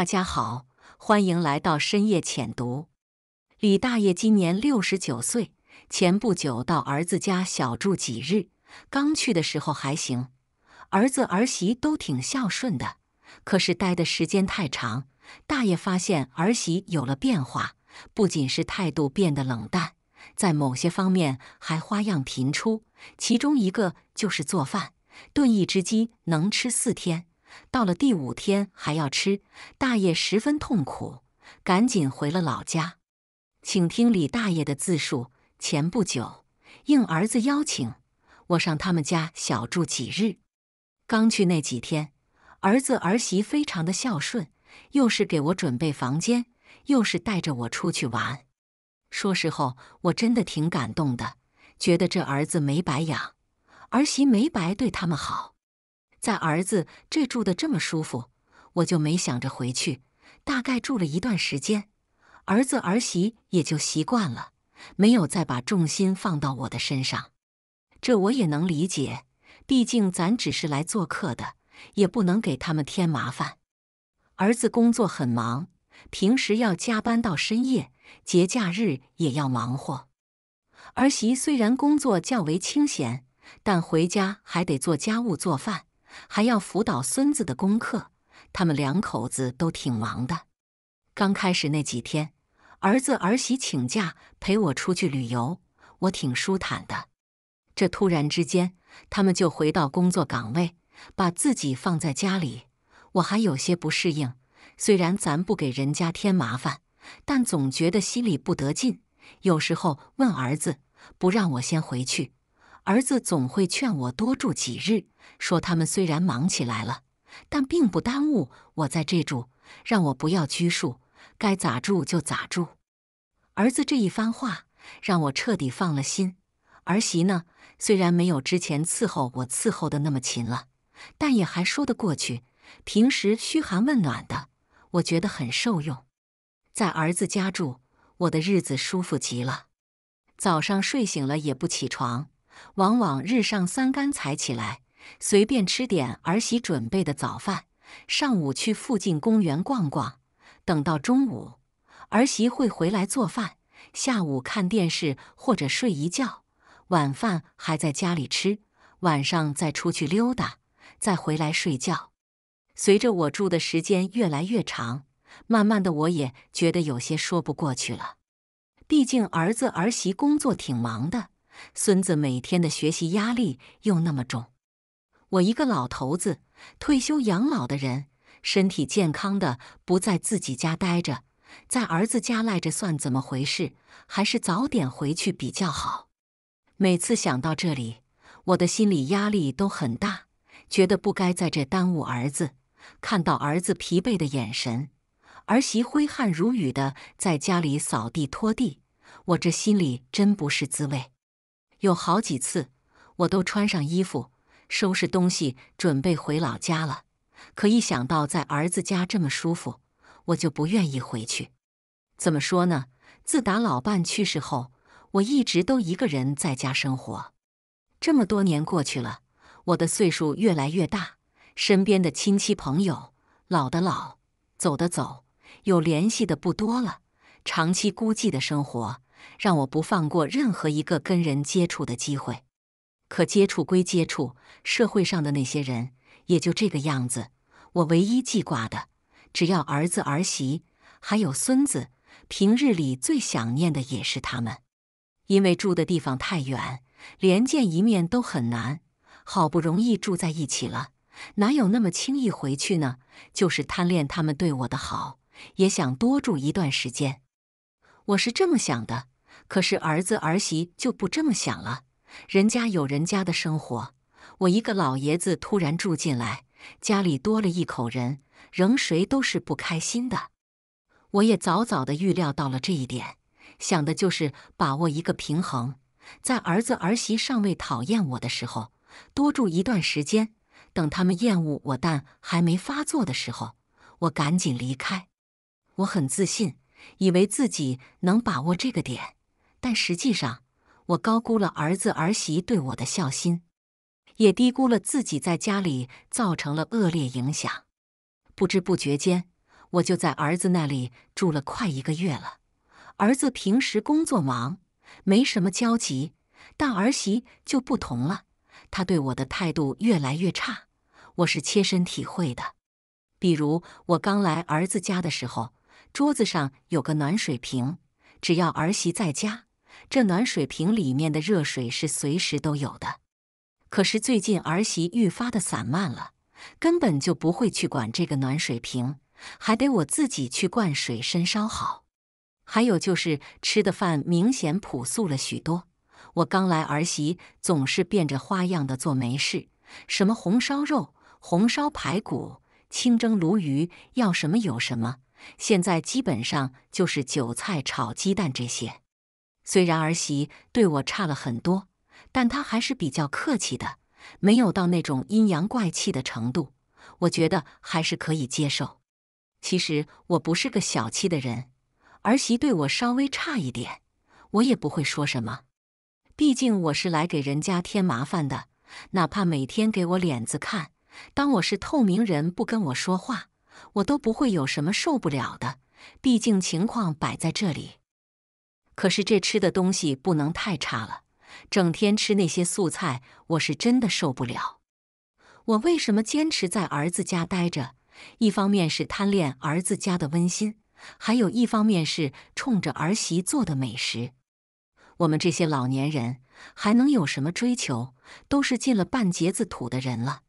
大家好，欢迎来到深夜浅读。李大爷今年六十九岁，前不久到儿子家小住几日。刚去的时候还行，儿子儿媳都挺孝顺的。可是待的时间太长，大爷发现儿媳有了变化，不仅是态度变得冷淡，在某些方面还花样频出。其中一个就是做饭，炖一只鸡能吃四天。到了第五天还要吃，大爷十分痛苦，赶紧回了老家。请听李大爷的自述：前不久应儿子邀请，我上他们家小住几日。刚去那几天，儿子儿媳非常的孝顺，又是给我准备房间，又是带着我出去玩。说实话，我真的挺感动的，觉得这儿子没白养，儿媳没白对他们好。在儿子这住的这么舒服，我就没想着回去。大概住了一段时间，儿子儿媳也就习惯了，没有再把重心放到我的身上。这我也能理解，毕竟咱只是来做客的，也不能给他们添麻烦。儿子工作很忙，平时要加班到深夜，节假日也要忙活。儿媳虽然工作较为清闲，但回家还得做家务做饭。还要辅导孙子的功课，他们两口子都挺忙的。刚开始那几天，儿子儿媳请假陪我出去旅游，我挺舒坦的。这突然之间，他们就回到工作岗位，把自己放在家里，我还有些不适应。虽然咱不给人家添麻烦，但总觉得心里不得劲。有时候问儿子，不让我先回去。儿子总会劝我多住几日，说他们虽然忙起来了，但并不耽误我在这住，让我不要拘束，该咋住就咋住。儿子这一番话让我彻底放了心。儿媳呢，虽然没有之前伺候我伺候的那么勤了，但也还说得过去。平时嘘寒问暖的，我觉得很受用。在儿子家住，我的日子舒服极了，早上睡醒了也不起床。往往日上三竿才起来，随便吃点儿媳准备的早饭，上午去附近公园逛逛，等到中午儿媳会回来做饭，下午看电视或者睡一觉，晚饭还在家里吃，晚上再出去溜达，再回来睡觉。随着我住的时间越来越长，慢慢的我也觉得有些说不过去了，毕竟儿子儿媳工作挺忙的。孙子每天的学习压力又那么重，我一个老头子，退休养老的人，身体健康，的不在自己家待着，在儿子家赖着算怎么回事？还是早点回去比较好。每次想到这里，我的心理压力都很大，觉得不该在这耽误儿子。看到儿子疲惫的眼神，儿媳挥汗如雨的在家里扫地拖地，我这心里真不是滋味。有好几次，我都穿上衣服，收拾东西，准备回老家了。可一想到在儿子家这么舒服，我就不愿意回去。怎么说呢？自打老伴去世后，我一直都一个人在家生活。这么多年过去了，我的岁数越来越大，身边的亲戚朋友，老的老，走的走，有联系的不多了。长期孤寂的生活。让我不放过任何一个跟人接触的机会。可接触归接触，社会上的那些人也就这个样子。我唯一记挂的，只要儿子儿媳，还有孙子。平日里最想念的也是他们，因为住的地方太远，连见一面都很难。好不容易住在一起了，哪有那么轻易回去呢？就是贪恋他们对我的好，也想多住一段时间。我是这么想的，可是儿子儿媳就不这么想了。人家有人家的生活，我一个老爷子突然住进来，家里多了一口人，仍谁都是不开心的。我也早早的预料到了这一点，想的就是把握一个平衡，在儿子儿媳尚未讨厌我的时候，多住一段时间；等他们厌恶我但还没发作的时候，我赶紧离开。我很自信。以为自己能把握这个点，但实际上我高估了儿子儿媳对我的孝心，也低估了自己在家里造成了恶劣影响。不知不觉间，我就在儿子那里住了快一个月了。儿子平时工作忙，没什么交集，但儿媳就不同了，她对我的态度越来越差，我是切身体会的。比如我刚来儿子家的时候。桌子上有个暖水瓶，只要儿媳在家，这暖水瓶里面的热水是随时都有的。可是最近儿媳愈发的散漫了，根本就不会去管这个暖水瓶，还得我自己去灌水、深烧好。还有就是吃的饭明显朴素了许多。我刚来，儿媳总是变着花样的做，没事，什么红烧肉、红烧排骨、清蒸鲈鱼，要什么有什么。现在基本上就是韭菜炒鸡蛋这些。虽然儿媳对我差了很多，但她还是比较客气的，没有到那种阴阳怪气的程度。我觉得还是可以接受。其实我不是个小气的人，儿媳对我稍微差一点，我也不会说什么。毕竟我是来给人家添麻烦的，哪怕每天给我脸子看，当我是透明人，不跟我说话。我都不会有什么受不了的，毕竟情况摆在这里。可是这吃的东西不能太差了，整天吃那些素菜，我是真的受不了。我为什么坚持在儿子家待着？一方面是贪恋儿子家的温馨，还有一方面是冲着儿媳做的美食。我们这些老年人还能有什么追求？都是进了半截子土的人了，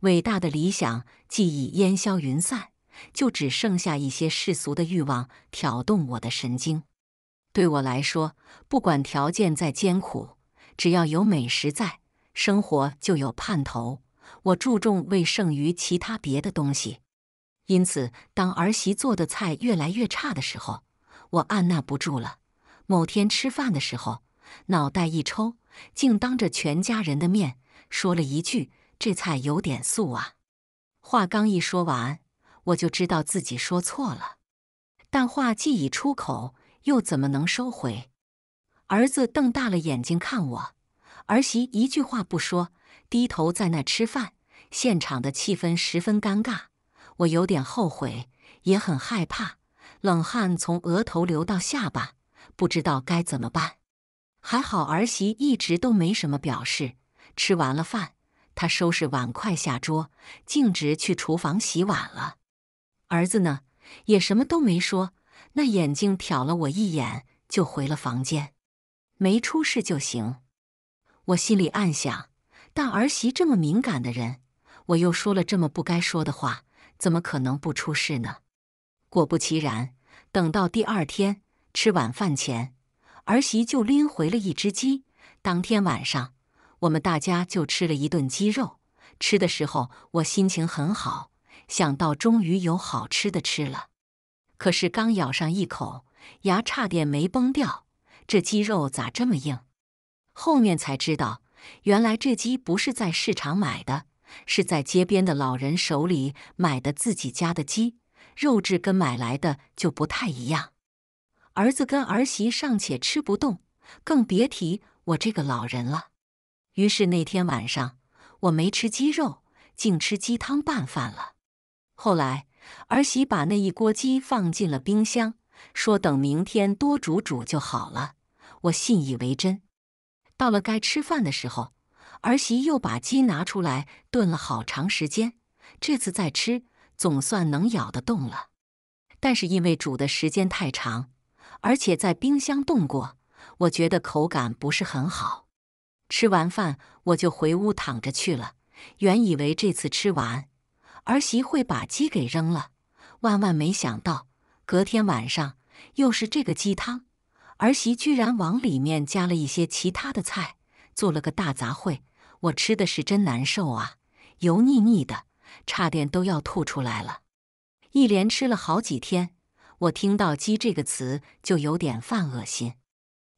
伟大的理想既已烟消云散。就只剩下一些世俗的欲望挑动我的神经。对我来说，不管条件再艰苦，只要有美食在，生活就有盼头。我注重为剩余其他别的东西。因此，当儿媳做的菜越来越差的时候，我按捺不住了。某天吃饭的时候，脑袋一抽，竟当着全家人的面说了一句：“这菜有点素啊。”话刚一说完。我就知道自己说错了，但话既已出口，又怎么能收回？儿子瞪大了眼睛看我，儿媳一句话不说，低头在那吃饭。现场的气氛十分尴尬，我有点后悔，也很害怕，冷汗从额头流到下巴，不知道该怎么办。还好儿媳一直都没什么表示。吃完了饭，她收拾碗筷下桌，径直去厨房洗碗了。儿子呢，也什么都没说，那眼睛瞟了我一眼就回了房间，没出事就行。我心里暗想，但儿媳这么敏感的人，我又说了这么不该说的话，怎么可能不出事呢？果不其然，等到第二天吃晚饭前，儿媳就拎回了一只鸡。当天晚上，我们大家就吃了一顿鸡肉。吃的时候，我心情很好。想到终于有好吃的吃了，可是刚咬上一口，牙差点没崩掉。这鸡肉咋这么硬？后面才知道，原来这鸡不是在市场买的，是在街边的老人手里买的自己家的鸡肉质跟买来的就不太一样。儿子跟儿媳尚且吃不动，更别提我这个老人了。于是那天晚上我没吃鸡肉，竟吃鸡汤拌饭了。后来，儿媳把那一锅鸡放进了冰箱，说等明天多煮煮就好了。我信以为真。到了该吃饭的时候，儿媳又把鸡拿出来炖了好长时间。这次再吃，总算能咬得动了。但是因为煮的时间太长，而且在冰箱冻过，我觉得口感不是很好。吃完饭，我就回屋躺着去了。原以为这次吃完。儿媳会把鸡给扔了，万万没想到，隔天晚上又是这个鸡汤，儿媳居然往里面加了一些其他的菜，做了个大杂烩。我吃的是真难受啊，油腻腻的，差点都要吐出来了。一连吃了好几天，我听到“鸡”这个词就有点犯恶心。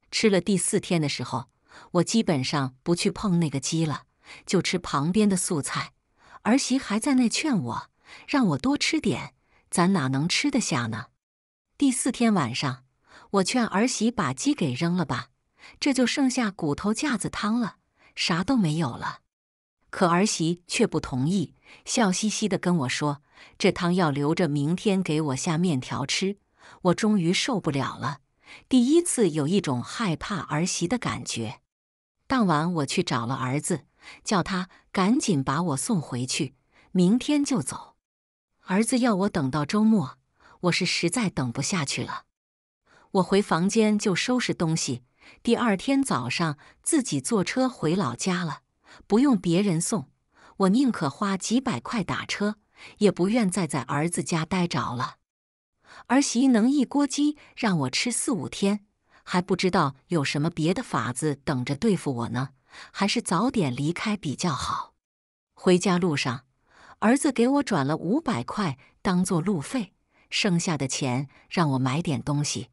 吃了第四天的时候，我基本上不去碰那个鸡了，就吃旁边的素菜。儿媳还在那劝我，让我多吃点，咱哪能吃得下呢？第四天晚上，我劝儿媳把鸡给扔了吧，这就剩下骨头架子汤了，啥都没有了。可儿媳却不同意，笑嘻嘻的跟我说：“这汤要留着明天给我下面条吃。”我终于受不了了，第一次有一种害怕儿媳的感觉。当晚，我去找了儿子，叫他。赶紧把我送回去，明天就走。儿子要我等到周末，我是实在等不下去了。我回房间就收拾东西，第二天早上自己坐车回老家了，不用别人送。我宁可花几百块打车，也不愿再在儿子家待着了。儿媳能一锅鸡让我吃四五天，还不知道有什么别的法子等着对付我呢。还是早点离开比较好。回家路上，儿子给我转了五百块当做路费，剩下的钱让我买点东西。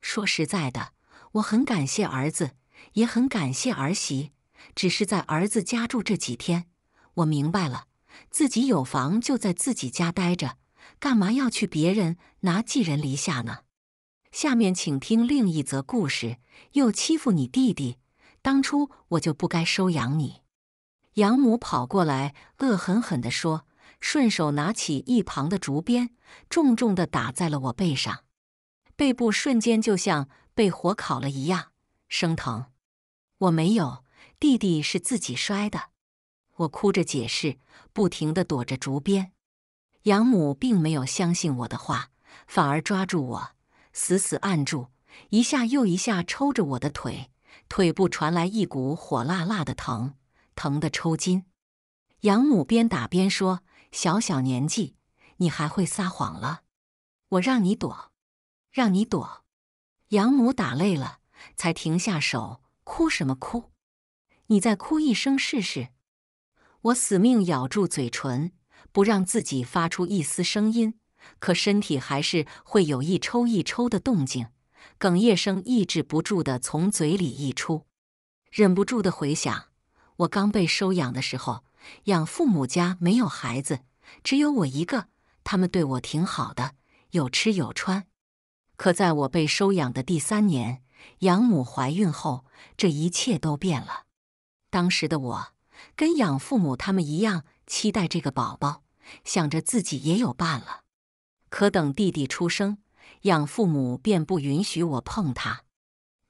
说实在的，我很感谢儿子，也很感谢儿媳。只是在儿子家住这几天，我明白了，自己有房就在自己家待着，干嘛要去别人拿寄人篱下呢？下面请听另一则故事：又欺负你弟弟。当初我就不该收养你，养母跑过来，恶狠狠地说，顺手拿起一旁的竹鞭，重重地打在了我背上，背部瞬间就像被火烤了一样，生疼。我没有，弟弟是自己摔的，我哭着解释，不停地躲着竹鞭。养母并没有相信我的话，反而抓住我，死死按住，一下又一下抽着我的腿。腿部传来一股火辣辣的疼，疼的抽筋。养母边打边说：“小小年纪，你还会撒谎了？我让你躲，让你躲。”养母打累了，才停下手，哭什么哭？你再哭一声试试！我死命咬住嘴唇，不让自己发出一丝声音，可身体还是会有一抽一抽的动静。哽咽声抑制不住的从嘴里溢出，忍不住的回想：我刚被收养的时候，养父母家没有孩子，只有我一个，他们对我挺好的，有吃有穿。可在我被收养的第三年，养母怀孕后，这一切都变了。当时的我，跟养父母他们一样，期待这个宝宝，想着自己也有伴了。可等弟弟出生，养父母便不允许我碰他，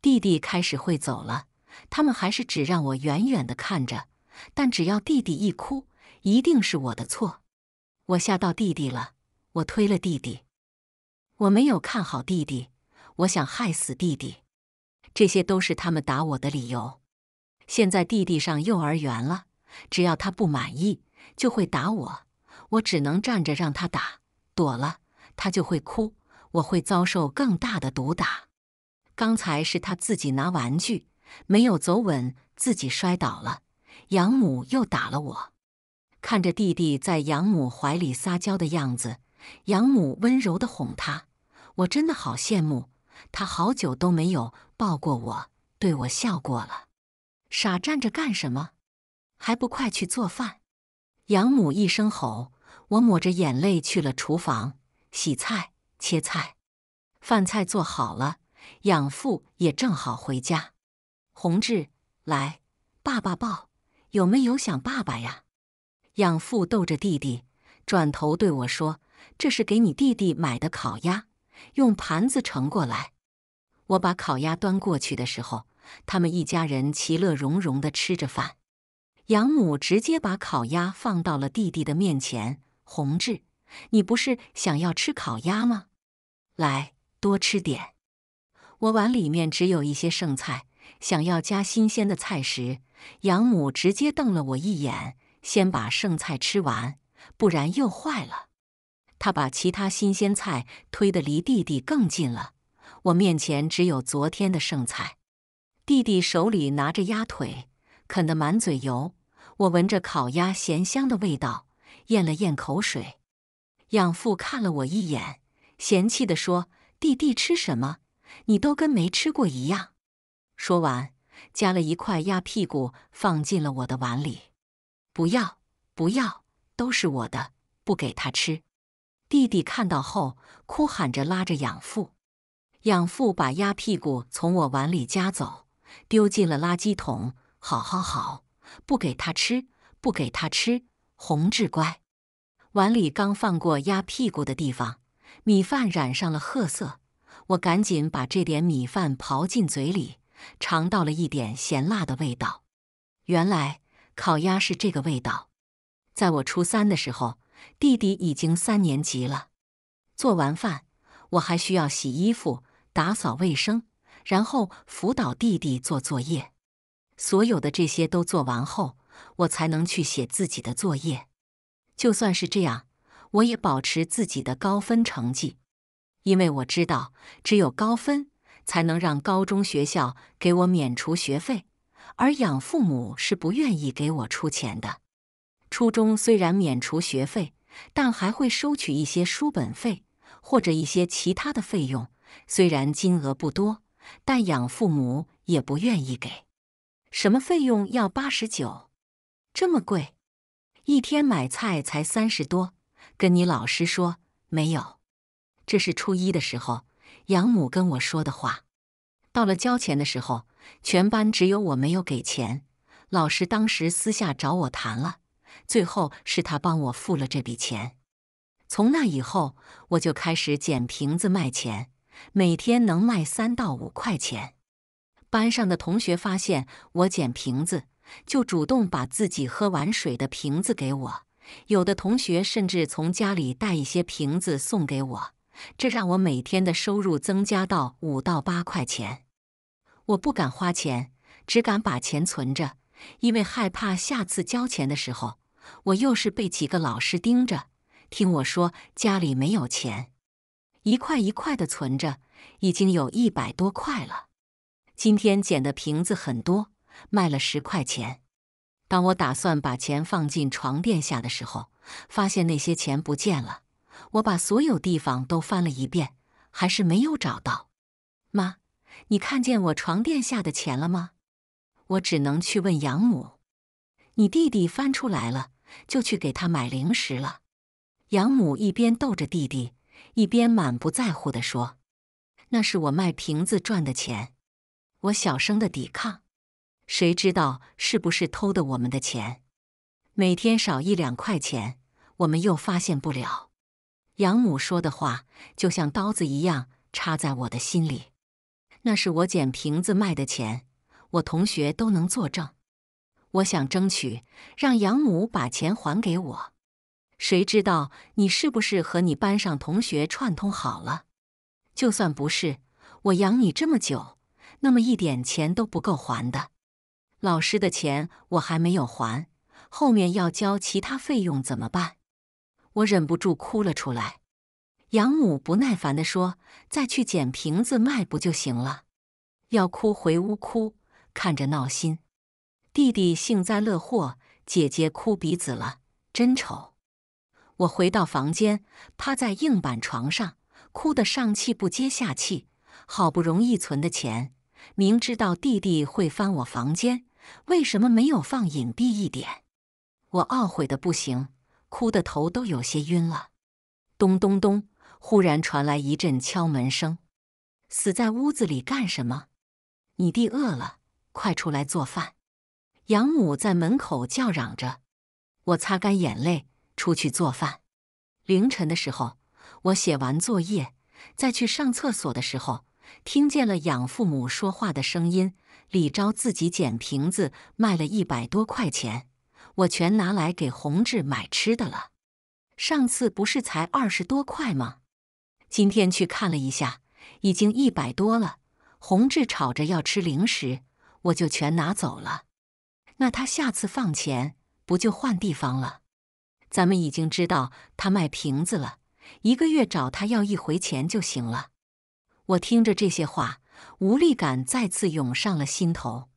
弟弟开始会走了，他们还是只让我远远的看着。但只要弟弟一哭，一定是我的错。我吓到弟弟了，我推了弟弟，我没有看好弟弟，我想害死弟弟。这些都是他们打我的理由。现在弟弟上幼儿园了，只要他不满意，就会打我。我只能站着让他打，躲了他就会哭。我会遭受更大的毒打。刚才是他自己拿玩具，没有走稳，自己摔倒了。养母又打了我。看着弟弟在养母怀里撒娇的样子，养母温柔地哄他。我真的好羡慕，他好久都没有抱过我，对我笑过了。傻站着干什么？还不快去做饭！养母一声吼，我抹着眼泪去了厨房洗菜。切菜，饭菜做好了，养父也正好回家。洪志，来，爸爸抱，有没有想爸爸呀？养父逗着弟弟，转头对我说：“这是给你弟弟买的烤鸭，用盘子盛过来。”我把烤鸭端过去的时候，他们一家人其乐融融地吃着饭。养母直接把烤鸭放到了弟弟的面前：“洪志，你不是想要吃烤鸭吗？”来，多吃点。我碗里面只有一些剩菜，想要加新鲜的菜时，养母直接瞪了我一眼，先把剩菜吃完，不然又坏了。他把其他新鲜菜推得离弟弟更近了。我面前只有昨天的剩菜，弟弟手里拿着鸭腿，啃得满嘴油。我闻着烤鸭咸香的味道，咽了咽口水。养父看了我一眼。嫌弃地说：“弟弟吃什么，你都跟没吃过一样。”说完，夹了一块鸭屁股放进了我的碗里。“不要，不要，都是我的，不给他吃。”弟弟看到后，哭喊着拉着养父。养父把鸭屁股从我碗里夹走，丢进了垃圾桶。“好好好，不给他吃，不给他吃。”洪志乖，碗里刚放过鸭屁股的地方。米饭染上了褐色，我赶紧把这点米饭刨进嘴里，尝到了一点咸辣的味道。原来烤鸭是这个味道。在我初三的时候，弟弟已经三年级了。做完饭，我还需要洗衣服、打扫卫生，然后辅导弟弟做作业。所有的这些都做完后，我才能去写自己的作业。就算是这样。我也保持自己的高分成绩，因为我知道只有高分才能让高中学校给我免除学费，而养父母是不愿意给我出钱的。初中虽然免除学费，但还会收取一些书本费或者一些其他的费用，虽然金额不多，但养父母也不愿意给。什么费用要八十九，这么贵？一天买菜才三十多。跟你老师说没有，这是初一的时候养母跟我说的话。到了交钱的时候，全班只有我没有给钱，老师当时私下找我谈了，最后是他帮我付了这笔钱。从那以后，我就开始捡瓶子卖钱，每天能卖三到五块钱。班上的同学发现我捡瓶子，就主动把自己喝完水的瓶子给我。有的同学甚至从家里带一些瓶子送给我，这让我每天的收入增加到五到八块钱。我不敢花钱，只敢把钱存着，因为害怕下次交钱的时候，我又是被几个老师盯着。听我说，家里没有钱，一块一块的存着，已经有一百多块了。今天捡的瓶子很多，卖了十块钱。当我打算把钱放进床垫下的时候，发现那些钱不见了。我把所有地方都翻了一遍，还是没有找到。妈，你看见我床垫下的钱了吗？我只能去问养母。你弟弟翻出来了，就去给他买零食了。养母一边逗着弟弟，一边满不在乎地说：“那是我卖瓶子赚的钱。”我小声的抵抗。谁知道是不是偷的我们的钱？每天少一两块钱，我们又发现不了。养母说的话就像刀子一样插在我的心里。那是我捡瓶子卖的钱，我同学都能作证。我想争取让养母把钱还给我。谁知道你是不是和你班上同学串通好了？就算不是，我养你这么久，那么一点钱都不够还的。老师的钱我还没有还，后面要交其他费用怎么办？我忍不住哭了出来。养母不耐烦的说：“再去捡瓶子卖不就行了？要哭回屋哭，看着闹心。”弟弟幸灾乐祸，姐姐哭鼻子了，真丑。我回到房间，趴在硬板床上，哭得上气不接下气，好不容易存的钱。明知道弟弟会翻我房间，为什么没有放隐蔽一点？我懊悔的不行，哭的头都有些晕了。咚咚咚，忽然传来一阵敲门声。死在屋子里干什么？你弟饿了，快出来做饭！养母在门口叫嚷着。我擦干眼泪，出去做饭。凌晨的时候，我写完作业，再去上厕所的时候。听见了养父母说话的声音，李昭自己捡瓶子卖了一百多块钱，我全拿来给洪志买吃的了。上次不是才二十多块吗？今天去看了一下，已经一百多了。洪志吵着要吃零食，我就全拿走了。那他下次放钱不就换地方了？咱们已经知道他卖瓶子了，一个月找他要一回钱就行了。我听着这些话，无力感再次涌上了心头。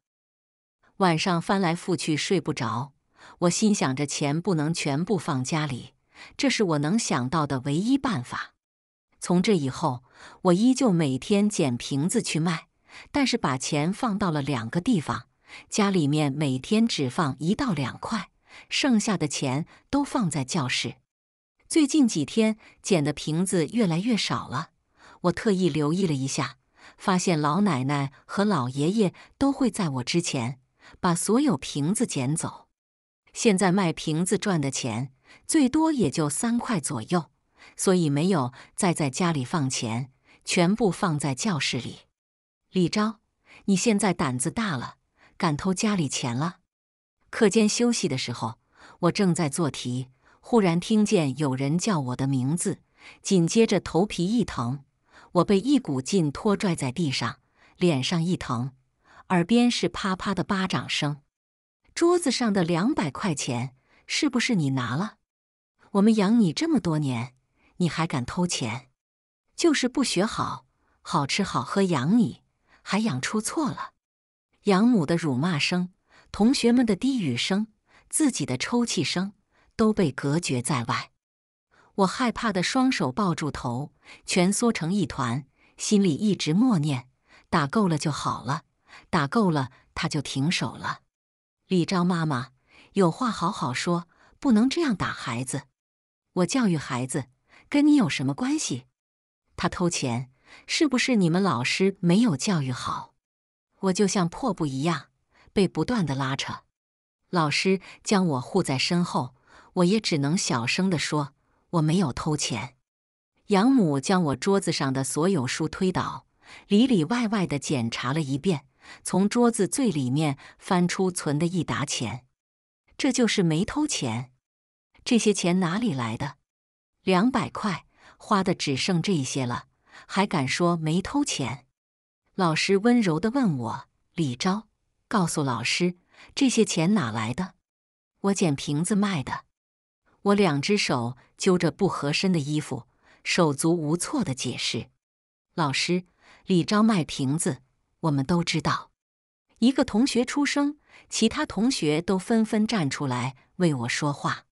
晚上翻来覆去睡不着，我心想着钱不能全部放家里，这是我能想到的唯一办法。从这以后，我依旧每天捡瓶子去卖，但是把钱放到了两个地方：家里面每天只放一到两块，剩下的钱都放在教室。最近几天捡的瓶子越来越少了。我特意留意了一下，发现老奶奶和老爷爷都会在我之前把所有瓶子捡走。现在卖瓶子赚的钱最多也就三块左右，所以没有再在家里放钱，全部放在教室里。李昭，你现在胆子大了，敢偷家里钱了？课间休息的时候，我正在做题，忽然听见有人叫我的名字，紧接着头皮一疼。我被一股劲拖拽在地上，脸上一疼，耳边是啪啪的巴掌声。桌子上的两百块钱是不是你拿了？我们养你这么多年，你还敢偷钱？就是不学好，好吃好喝养你，还养出错了。养母的辱骂声、同学们的低语声、自己的抽泣声都被隔绝在外。我害怕的双手抱住头，蜷缩成一团，心里一直默念：“打够了就好了，打够了他就停手了。”李昭妈妈，有话好好说，不能这样打孩子。我教育孩子，跟你有什么关系？他偷钱，是不是你们老师没有教育好？我就像破布一样，被不断的拉扯。老师将我护在身后，我也只能小声的说。我没有偷钱。养母将我桌子上的所有书推倒，里里外外的检查了一遍，从桌子最里面翻出存的一沓钱。这就是没偷钱？这些钱哪里来的？两百块，花的只剩这些了，还敢说没偷钱？老师温柔的问我：“李昭，告诉老师，这些钱哪来的？”我捡瓶子卖的。我两只手。揪着不合身的衣服，手足无措的解释：“老师，李钊卖瓶子，我们都知道。”一个同学出声，其他同学都纷纷站出来为我说话：“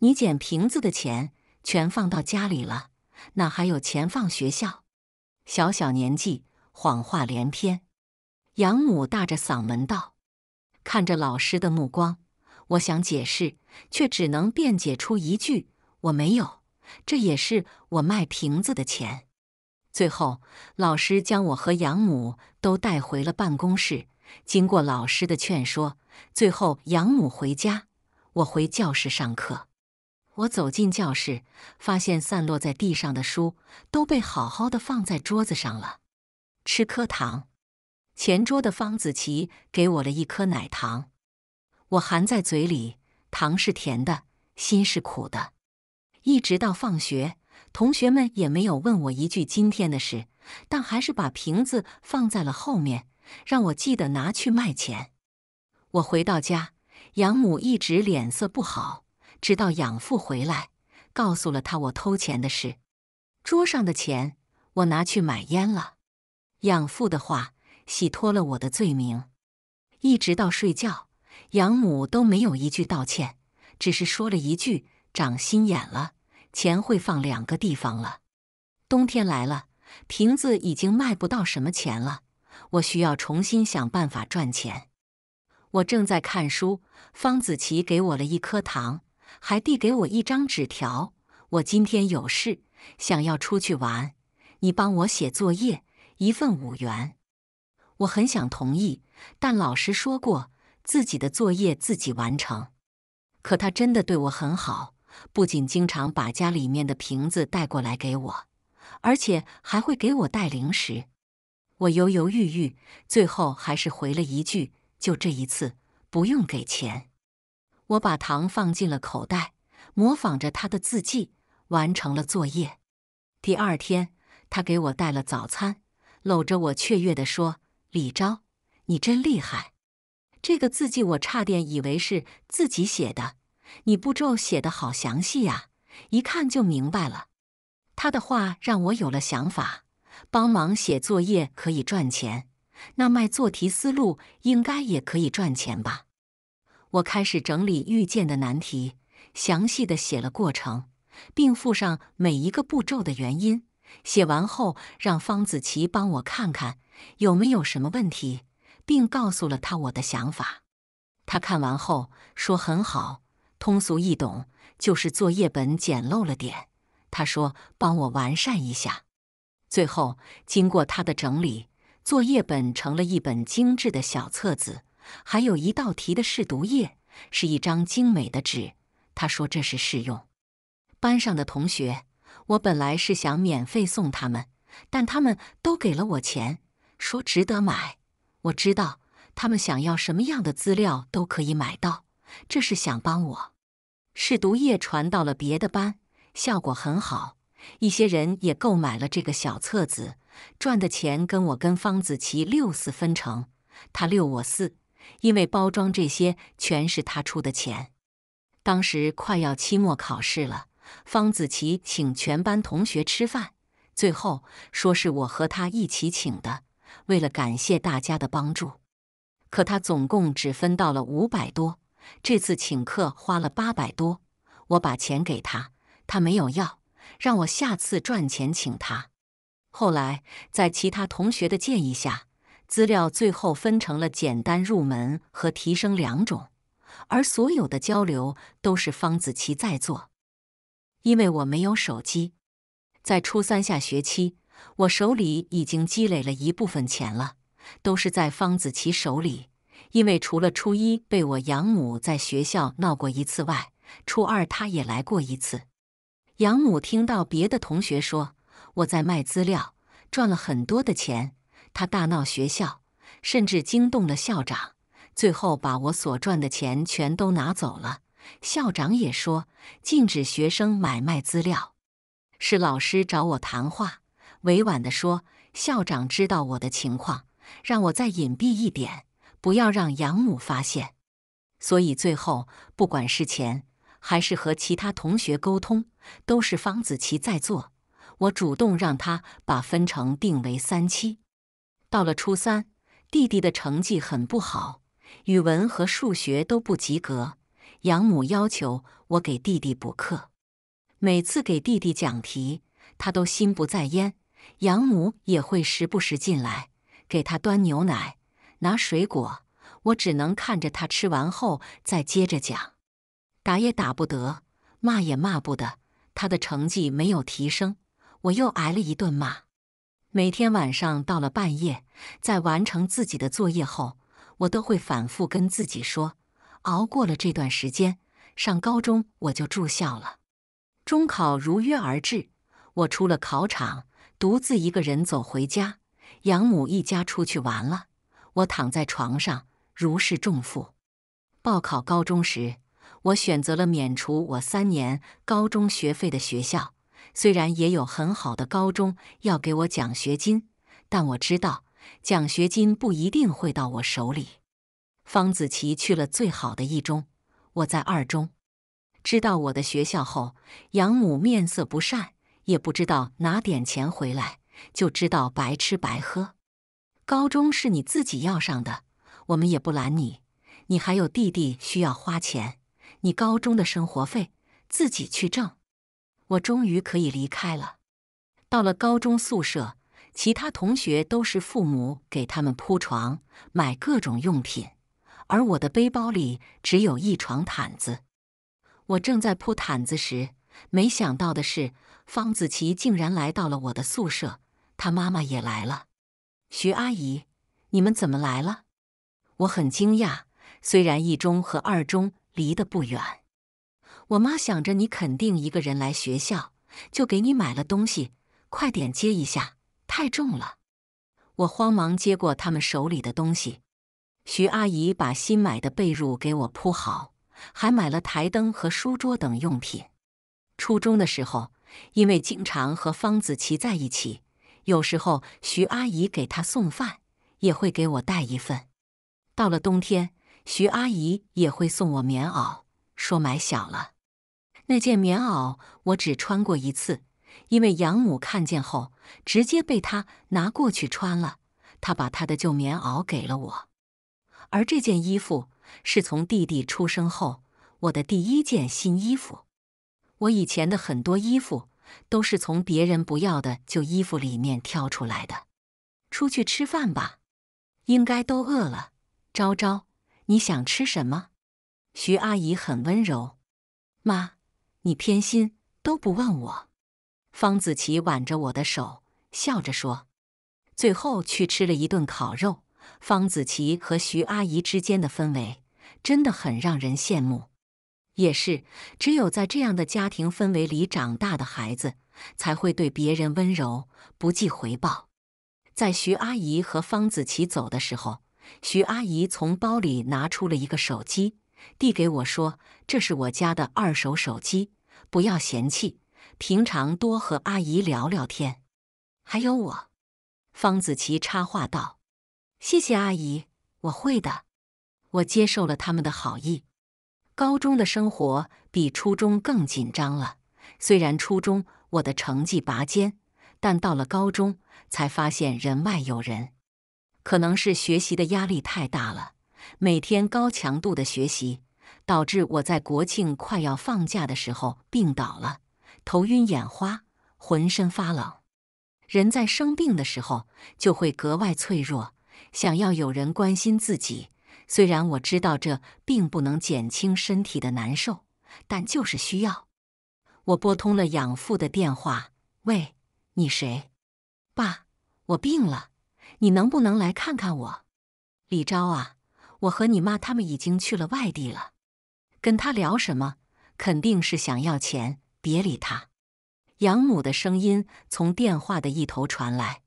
你捡瓶子的钱全放到家里了，哪还有钱放学校？”小小年纪，谎话连篇。养母大着嗓门道：“看着老师的目光，我想解释，却只能辩解出一句。”我没有，这也是我卖瓶子的钱。最后，老师将我和养母都带回了办公室。经过老师的劝说，最后养母回家，我回教室上课。我走进教室，发现散落在地上的书都被好好的放在桌子上了。吃颗糖，前桌的方子琪给我了一颗奶糖，我含在嘴里，糖是甜的，心是苦的。一直到放学，同学们也没有问我一句今天的事，但还是把瓶子放在了后面，让我记得拿去卖钱。我回到家，养母一直脸色不好，直到养父回来，告诉了他我偷钱的事。桌上的钱我拿去买烟了，养父的话洗脱了我的罪名。一直到睡觉，养母都没有一句道歉，只是说了一句“长心眼了”。钱会放两个地方了。冬天来了，瓶子已经卖不到什么钱了。我需要重新想办法赚钱。我正在看书，方子琪给我了一颗糖，还递给我一张纸条。我今天有事，想要出去玩，你帮我写作业，一份五元。我很想同意，但老师说过自己的作业自己完成。可他真的对我很好。不仅经常把家里面的瓶子带过来给我，而且还会给我带零食。我犹犹豫豫，最后还是回了一句：“就这一次，不用给钱。”我把糖放进了口袋，模仿着他的字迹完成了作业。第二天，他给我带了早餐，搂着我雀跃的说：“李昭，你真厉害！这个字迹我差点以为是自己写的。”你步骤写的好详细呀，一看就明白了。他的话让我有了想法，帮忙写作业可以赚钱，那卖做题思路应该也可以赚钱吧？我开始整理遇见的难题，详细的写了过程，并附上每一个步骤的原因。写完后，让方子琪帮我看看有没有什么问题，并告诉了他我的想法。他看完后说：“很好。”通俗易懂，就是作业本简陋了点。他说：“帮我完善一下。”最后，经过他的整理，作业本成了一本精致的小册子，还有一道题的试读页，是一张精美的纸。他说：“这是试用。”班上的同学，我本来是想免费送他们，但他们都给了我钱，说值得买。我知道他们想要什么样的资料都可以买到。这是想帮我，是毒液传到了别的班，效果很好，一些人也购买了这个小册子，赚的钱跟我跟方子琪六四分成，他六我四，因为包装这些全是他出的钱。当时快要期末考试了，方子琪请全班同学吃饭，最后说是我和他一起请的，为了感谢大家的帮助，可他总共只分到了五百多。这次请客花了八百多，我把钱给他，他没有要，让我下次赚钱请他。后来在其他同学的建议下，资料最后分成了简单入门和提升两种，而所有的交流都是方子琪在做，因为我没有手机。在初三下学期，我手里已经积累了一部分钱了，都是在方子琪手里。因为除了初一被我养母在学校闹过一次外，初二她也来过一次。养母听到别的同学说我在卖资料，赚了很多的钱，她大闹学校，甚至惊动了校长，最后把我所赚的钱全都拿走了。校长也说禁止学生买卖资料。是老师找我谈话，委婉的说校长知道我的情况，让我再隐蔽一点。不要让养母发现，所以最后不管是钱还是和其他同学沟通，都是方子琪在做。我主动让他把分成定为三七。到了初三，弟弟的成绩很不好，语文和数学都不及格。养母要求我给弟弟补课，每次给弟弟讲题，他都心不在焉。养母也会时不时进来给他端牛奶。拿水果，我只能看着他吃完后再接着讲，打也打不得，骂也骂不得，他的成绩没有提升，我又挨了一顿骂。每天晚上到了半夜，在完成自己的作业后，我都会反复跟自己说：熬过了这段时间，上高中我就住校了。中考如约而至，我出了考场，独自一个人走回家。养母一家出去玩了。我躺在床上，如释重负。报考高中时，我选择了免除我三年高中学费的学校。虽然也有很好的高中要给我奖学金，但我知道奖学金不一定会到我手里。方子琪去了最好的一中，我在二中。知道我的学校后，养母面色不善，也不知道拿点钱回来，就知道白吃白喝。高中是你自己要上的，我们也不拦你。你还有弟弟需要花钱，你高中的生活费自己去挣。我终于可以离开了。到了高中宿舍，其他同学都是父母给他们铺床、买各种用品，而我的背包里只有一床毯子。我正在铺毯子时，没想到的是，方子琪竟然来到了我的宿舍，她妈妈也来了。徐阿姨，你们怎么来了？我很惊讶。虽然一中和二中离得不远，我妈想着你肯定一个人来学校，就给你买了东西。快点接一下，太重了。我慌忙接过他们手里的东西。徐阿姨把新买的被褥给我铺好，还买了台灯和书桌等用品。初中的时候，因为经常和方子琪在一起。有时候，徐阿姨给她送饭，也会给我带一份。到了冬天，徐阿姨也会送我棉袄，说买小了。那件棉袄我只穿过一次，因为养母看见后，直接被她拿过去穿了。她把她的旧棉袄给了我，而这件衣服是从弟弟出生后我的第一件新衣服。我以前的很多衣服。都是从别人不要的旧衣服里面挑出来的。出去吃饭吧，应该都饿了。昭昭，你想吃什么？徐阿姨很温柔。妈，你偏心都不问我。方子琪挽着我的手笑着说。最后去吃了一顿烤肉。方子琪和徐阿姨之间的氛围真的很让人羡慕。也是，只有在这样的家庭氛围里长大的孩子，才会对别人温柔不计回报。在徐阿姨和方子琪走的时候，徐阿姨从包里拿出了一个手机，递给我说：“这是我家的二手手机，不要嫌弃，平常多和阿姨聊聊天。”还有我，方子琪插话道：“谢谢阿姨，我会的。”我接受了他们的好意。高中的生活比初中更紧张了。虽然初中我的成绩拔尖，但到了高中才发现人外有人。可能是学习的压力太大了，每天高强度的学习导致我在国庆快要放假的时候病倒了，头晕眼花，浑身发冷。人在生病的时候就会格外脆弱，想要有人关心自己。虽然我知道这并不能减轻身体的难受，但就是需要。我拨通了养父的电话：“喂，你谁？爸，我病了，你能不能来看看我？”“李昭啊，我和你妈他们已经去了外地了。”“跟他聊什么？肯定是想要钱，别理他。”养母的声音从电话的一头传来：“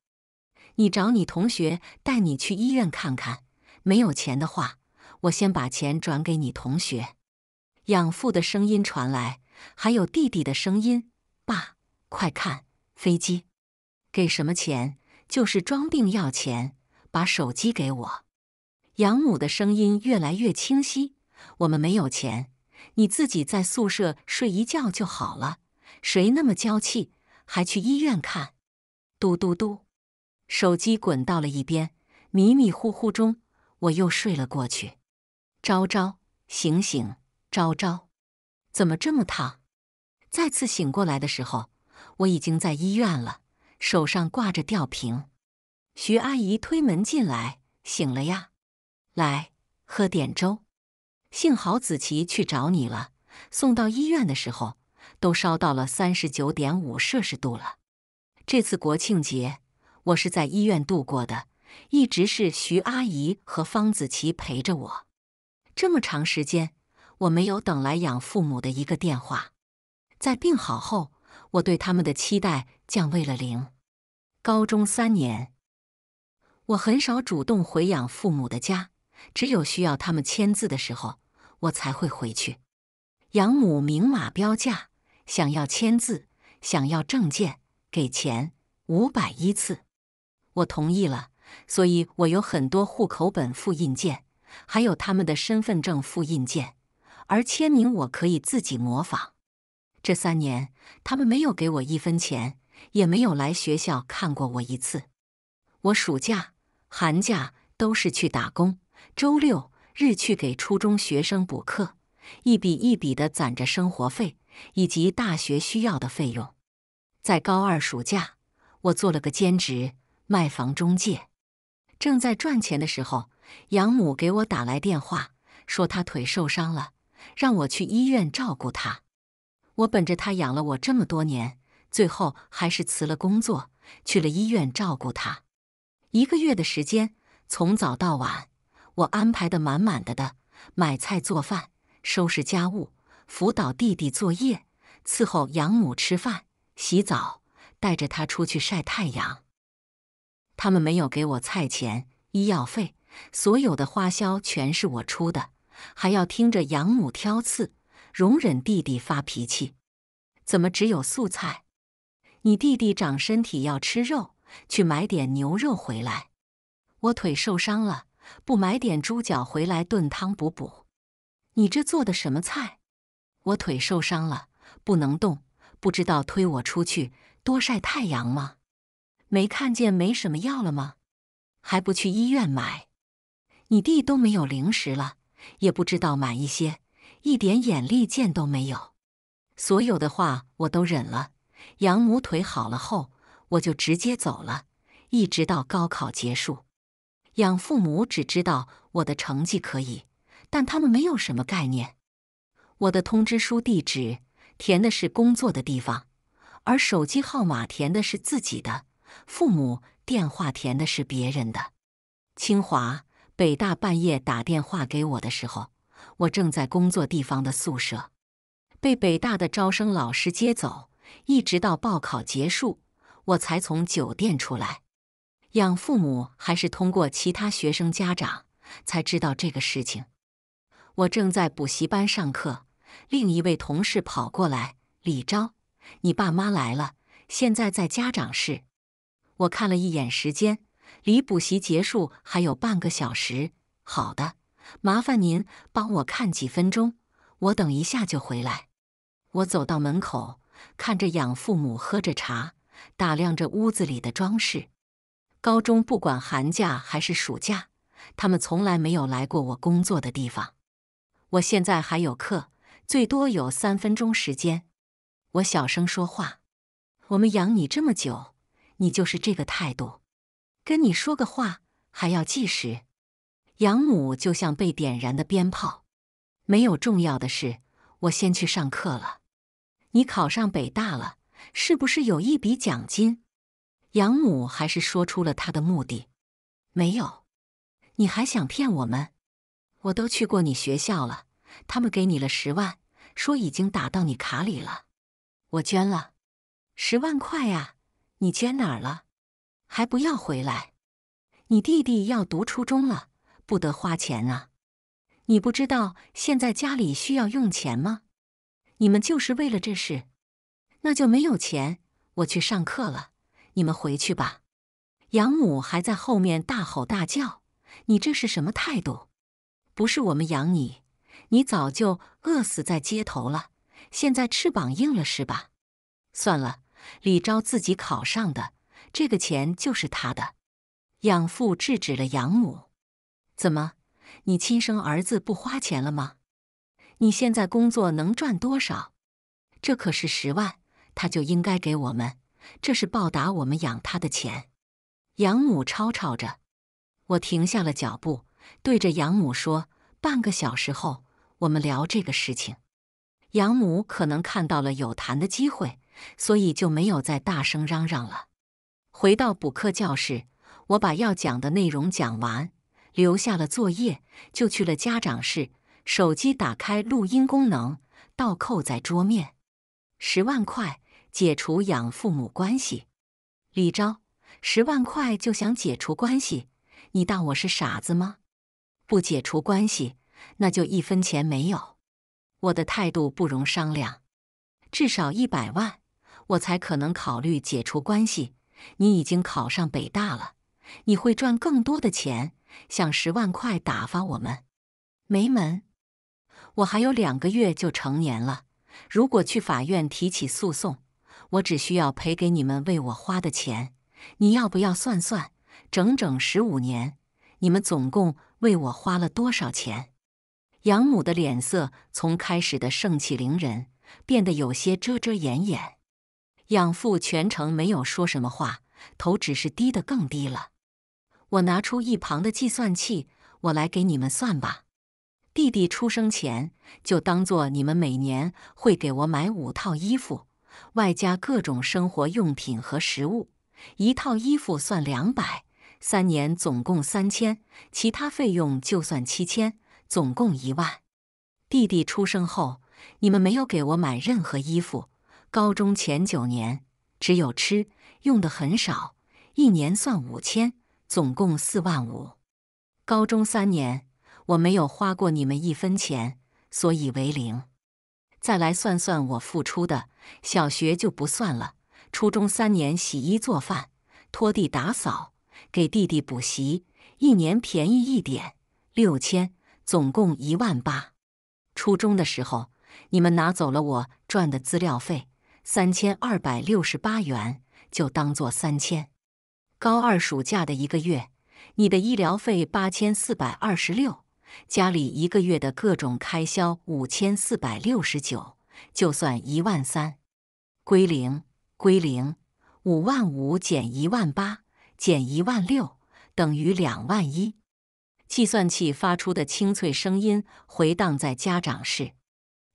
你找你同学带你去医院看看。”没有钱的话，我先把钱转给你同学。养父的声音传来，还有弟弟的声音：“爸，快看飞机！”给什么钱？就是装病要钱。把手机给我。养母的声音越来越清晰：“我们没有钱，你自己在宿舍睡一觉就好了。谁那么娇气，还去医院看？”嘟嘟嘟，手机滚到了一边。迷迷糊糊中。我又睡了过去。昭昭，醒醒！昭昭，怎么这么烫？再次醒过来的时候，我已经在医院了，手上挂着吊瓶。徐阿姨推门进来：“醒了呀，来喝点粥。幸好子琪去找你了，送到医院的时候都烧到了三十九点五摄氏度了。这次国庆节，我是在医院度过的。”一直是徐阿姨和方子琪陪着我，这么长时间我没有等来养父母的一个电话。在病好后，我对他们的期待降为了零。高中三年，我很少主动回养父母的家，只有需要他们签字的时候，我才会回去。养母明码标价，想要签字，想要证件，给钱五百一次。我同意了。所以我有很多户口本复印件，还有他们的身份证复印件，而签名我可以自己模仿。这三年，他们没有给我一分钱，也没有来学校看过我一次。我暑假、寒假都是去打工，周六日去给初中学生补课，一笔一笔的攒着生活费以及大学需要的费用。在高二暑假，我做了个兼职，卖房中介。正在赚钱的时候，养母给我打来电话，说她腿受伤了，让我去医院照顾她。我本着她养了我这么多年，最后还是辞了工作，去了医院照顾她。一个月的时间，从早到晚，我安排的满满的的：买菜、做饭、收拾家务、辅导弟弟作业、伺候养母吃饭、洗澡、带着她出去晒太阳。他们没有给我菜钱、医药费，所有的花销全是我出的，还要听着养母挑刺，容忍弟弟发脾气。怎么只有素菜？你弟弟长身体要吃肉，去买点牛肉回来。我腿受伤了，不买点猪脚回来炖汤补补。你这做的什么菜？我腿受伤了，不能动，不知道推我出去多晒太阳吗？没看见没什么药了吗？还不去医院买？你弟都没有零食了，也不知道买一些，一点眼力见都没有。所有的话我都忍了。养母腿好了后，我就直接走了，一直到高考结束。养父母只知道我的成绩可以，但他们没有什么概念。我的通知书地址填的是工作的地方，而手机号码填的是自己的。父母电话填的是别人的。清华、北大半夜打电话给我的时候，我正在工作地方的宿舍，被北大的招生老师接走。一直到报考结束，我才从酒店出来。养父母还是通过其他学生家长才知道这个事情。我正在补习班上课，另一位同事跑过来：“李昭，你爸妈来了，现在在家长室。”我看了一眼时间，离补习结束还有半个小时。好的，麻烦您帮我看几分钟，我等一下就回来。我走到门口，看着养父母喝着茶，打量着屋子里的装饰。高中不管寒假还是暑假，他们从来没有来过我工作的地方。我现在还有课，最多有三分钟时间。我小声说话，我们养你这么久。你就是这个态度，跟你说个话还要计时。养母就像被点燃的鞭炮，没有重要的事，我先去上课了。你考上北大了，是不是有一笔奖金？养母还是说出了他的目的。没有，你还想骗我们？我都去过你学校了，他们给你了十万，说已经打到你卡里了。我捐了十万块呀。你捐哪儿了？还不要回来？你弟弟要读初中了，不得花钱啊！你不知道现在家里需要用钱吗？你们就是为了这事？那就没有钱，我去上课了，你们回去吧。养母还在后面大吼大叫，你这是什么态度？不是我们养你，你早就饿死在街头了。现在翅膀硬了是吧？算了。李昭自己考上的，这个钱就是他的。养父制止了养母：“怎么，你亲生儿子不花钱了吗？你现在工作能赚多少？这可是十万，他就应该给我们，这是报答我们养他的钱。”养母吵吵着，我停下了脚步，对着养母说：“半个小时后，我们聊这个事情。”养母可能看到了有谈的机会。所以就没有再大声嚷嚷了。回到补课教室，我把要讲的内容讲完，留下了作业，就去了家长室。手机打开录音功能，倒扣在桌面。十万块，解除养父母关系。李昭，十万块就想解除关系？你当我是傻子吗？不解除关系，那就一分钱没有。我的态度不容商量，至少一百万。我才可能考虑解除关系。你已经考上北大了，你会赚更多的钱，想十万块打发我们，没门！我还有两个月就成年了，如果去法院提起诉讼，我只需要赔给你们为我花的钱。你要不要算算，整整十五年，你们总共为我花了多少钱？养母的脸色从开始的盛气凌人，变得有些遮遮掩掩。养父全程没有说什么话，头只是低得更低了。我拿出一旁的计算器，我来给你们算吧。弟弟出生前，就当做你们每年会给我买五套衣服，外加各种生活用品和食物。一套衣服算两百，三年总共三千；其他费用就算七千，总共一万。弟弟出生后，你们没有给我买任何衣服。高中前九年，只有吃用的很少，一年算五千，总共四万五。高中三年，我没有花过你们一分钱，所以为零。再来算算我付出的，小学就不算了。初中三年，洗衣做饭、拖地打扫、给弟弟补习，一年便宜一点六千，总共一万八。初中的时候，你们拿走了我赚的资料费。三千二百六十八元就当做三千。高二暑假的一个月，你的医疗费八千四百二十六，家里一个月的各种开销五千四百六十九，就算一万三。归零，归零，五万五减一万八，减一万六，等于两万一。计算器发出的清脆声音回荡在家长室。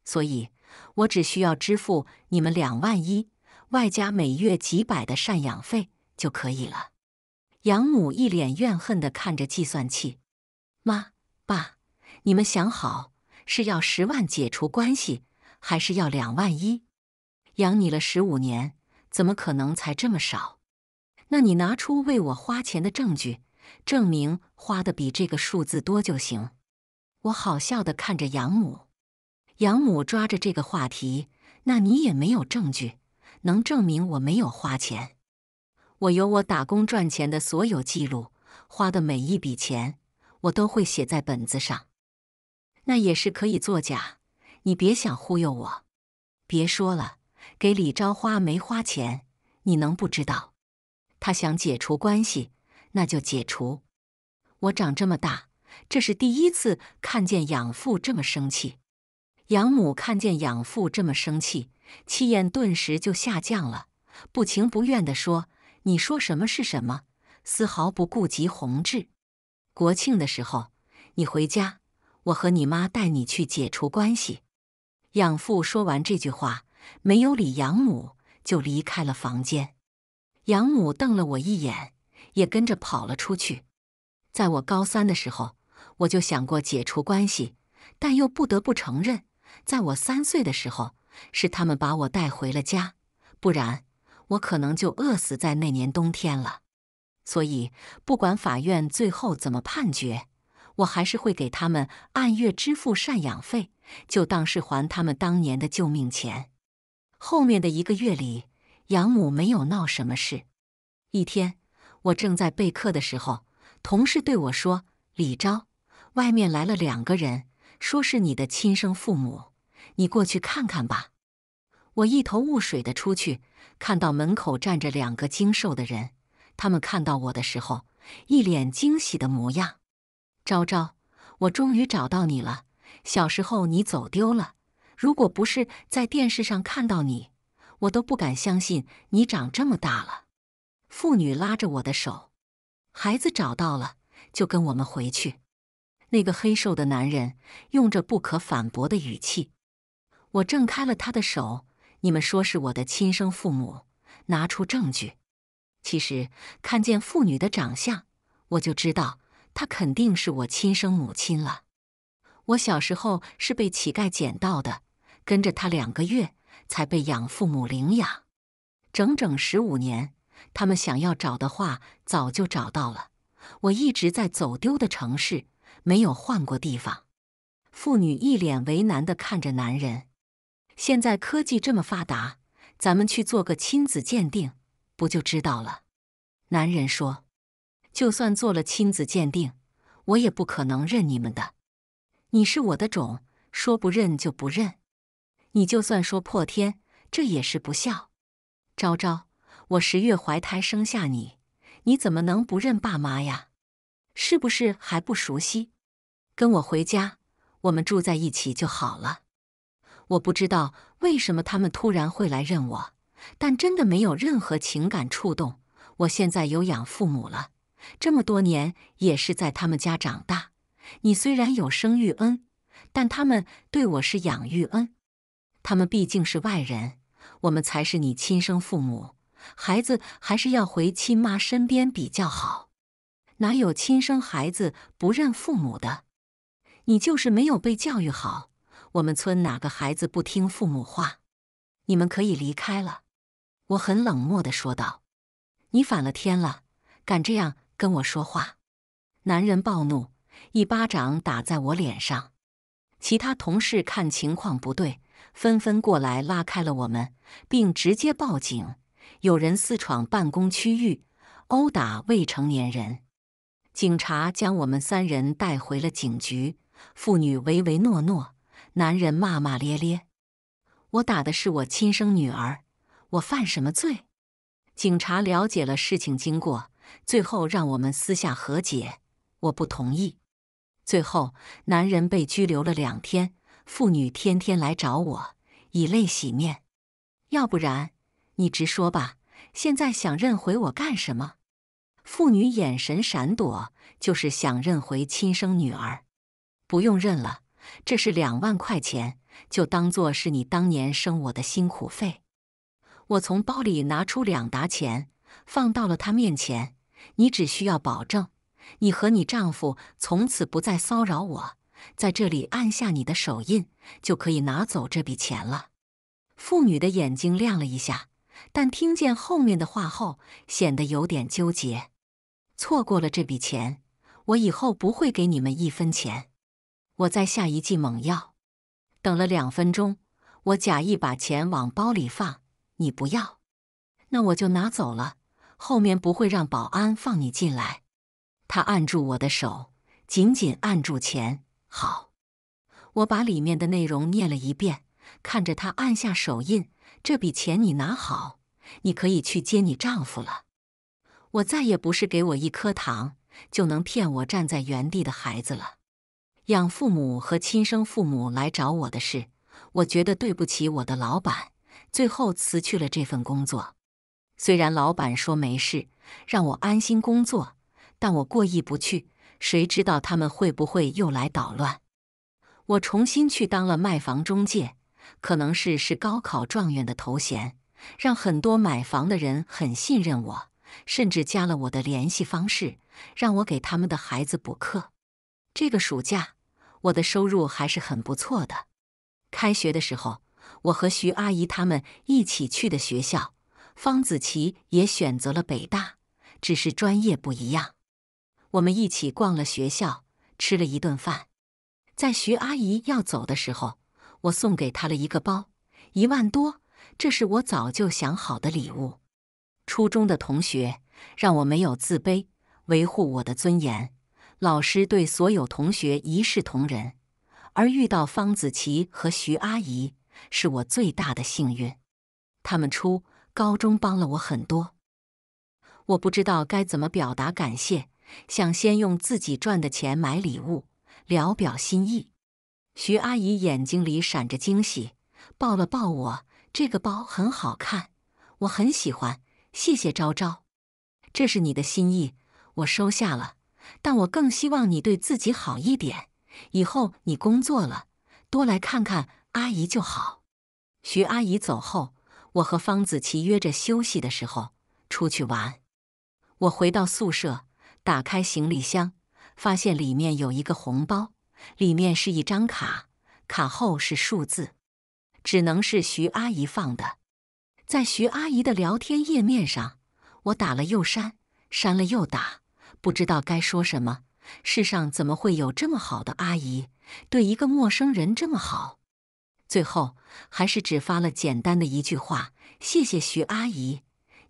所以。我只需要支付你们两万一，外加每月几百的赡养费就可以了。养母一脸怨恨地看着计算器。妈、爸，你们想好是要十万解除关系，还是要两万一？养你了十五年，怎么可能才这么少？那你拿出为我花钱的证据，证明花的比这个数字多就行。我好笑地看着养母。养母抓着这个话题，那你也没有证据能证明我没有花钱。我有我打工赚钱的所有记录，花的每一笔钱我都会写在本子上，那也是可以作假。你别想忽悠我。别说了，给李昭花没花钱，你能不知道？他想解除关系，那就解除。我长这么大，这是第一次看见养父这么生气。养母看见养父这么生气，气焰顿时就下降了，不情不愿地说：“你说什么是什么，丝毫不顾及红志。”国庆的时候，你回家，我和你妈带你去解除关系。养父说完这句话，没有理养母，就离开了房间。养母瞪了我一眼，也跟着跑了出去。在我高三的时候，我就想过解除关系，但又不得不承认。在我三岁的时候，是他们把我带回了家，不然我可能就饿死在那年冬天了。所以，不管法院最后怎么判决，我还是会给他们按月支付赡养费，就当是还他们当年的救命钱。后面的一个月里，养母没有闹什么事。一天，我正在备课的时候，同事对我说：“李昭，外面来了两个人。”说是你的亲生父母，你过去看看吧。我一头雾水的出去，看到门口站着两个精瘦的人，他们看到我的时候，一脸惊喜的模样。昭昭，我终于找到你了。小时候你走丢了，如果不是在电视上看到你，我都不敢相信你长这么大了。妇女拉着我的手，孩子找到了，就跟我们回去。那个黑瘦的男人用着不可反驳的语气，我挣开了他的手。你们说是我的亲生父母，拿出证据！其实看见妇女的长相，我就知道她肯定是我亲生母亲了。我小时候是被乞丐捡到的，跟着他两个月，才被养父母领养。整整十五年，他们想要找的话，早就找到了。我一直在走丢的城市。没有换过地方，妇女一脸为难的看着男人。现在科技这么发达，咱们去做个亲子鉴定，不就知道了？男人说：“就算做了亲子鉴定，我也不可能认你们的。你是我的种，说不认就不认。你就算说破天，这也是不孝。昭昭，我十月怀胎生下你，你怎么能不认爸妈呀？是不是还不熟悉？”跟我回家，我们住在一起就好了。我不知道为什么他们突然会来认我，但真的没有任何情感触动。我现在有养父母了，这么多年也是在他们家长大。你虽然有生育恩，但他们对我是养育恩。他们毕竟是外人，我们才是你亲生父母。孩子还是要回亲妈身边比较好。哪有亲生孩子不认父母的？你就是没有被教育好。我们村哪个孩子不听父母话？你们可以离开了。”我很冷漠地说道。“你反了天了，敢这样跟我说话！”男人暴怒，一巴掌打在我脸上。其他同事看情况不对，纷纷过来拉开了我们，并直接报警：有人私闯办公区域，殴打未成年人。警察将我们三人带回了警局。妇女唯唯诺诺，男人骂骂咧咧。我打的是我亲生女儿，我犯什么罪？警察了解了事情经过，最后让我们私下和解。我不同意。最后，男人被拘留了两天，妇女天天来找我，以泪洗面。要不然，你直说吧。现在想认回我干什么？妇女眼神闪躲，就是想认回亲生女儿。不用认了，这是两万块钱，就当做是你当年生我的辛苦费。我从包里拿出两沓钱，放到了他面前。你只需要保证，你和你丈夫从此不再骚扰我，在这里按下你的手印，就可以拿走这笔钱了。妇女的眼睛亮了一下，但听见后面的话后，显得有点纠结。错过了这笔钱，我以后不会给你们一分钱。我再下一剂猛药。等了两分钟，我假意把钱往包里放。你不要，那我就拿走了。后面不会让保安放你进来。他按住我的手，紧紧按住钱。好，我把里面的内容念了一遍，看着他按下手印。这笔钱你拿好，你可以去接你丈夫了。我再也不是给我一颗糖就能骗我站在原地的孩子了。养父母和亲生父母来找我的事，我觉得对不起我的老板，最后辞去了这份工作。虽然老板说没事，让我安心工作，但我过意不去。谁知道他们会不会又来捣乱？我重新去当了卖房中介，可能是是高考状元的头衔，让很多买房的人很信任我，甚至加了我的联系方式，让我给他们的孩子补课。这个暑假，我的收入还是很不错的。开学的时候，我和徐阿姨他们一起去的学校。方子琪也选择了北大，只是专业不一样。我们一起逛了学校，吃了一顿饭。在徐阿姨要走的时候，我送给她了一个包，一万多，这是我早就想好的礼物。初中的同学让我没有自卑，维护我的尊严。老师对所有同学一视同仁，而遇到方子琪和徐阿姨是我最大的幸运。他们初高中帮了我很多，我不知道该怎么表达感谢，想先用自己赚的钱买礼物，聊表心意。徐阿姨眼睛里闪着惊喜，抱了抱我，这个包很好看，我很喜欢，谢谢昭昭，这是你的心意，我收下了。但我更希望你对自己好一点。以后你工作了，多来看看阿姨就好。徐阿姨走后，我和方子琪约着休息的时候出去玩。我回到宿舍，打开行李箱，发现里面有一个红包，里面是一张卡，卡后是数字，只能是徐阿姨放的。在徐阿姨的聊天页面上，我打了又删，删了又打。不知道该说什么，世上怎么会有这么好的阿姨，对一个陌生人这么好？最后还是只发了简单的一句话：“谢谢徐阿姨，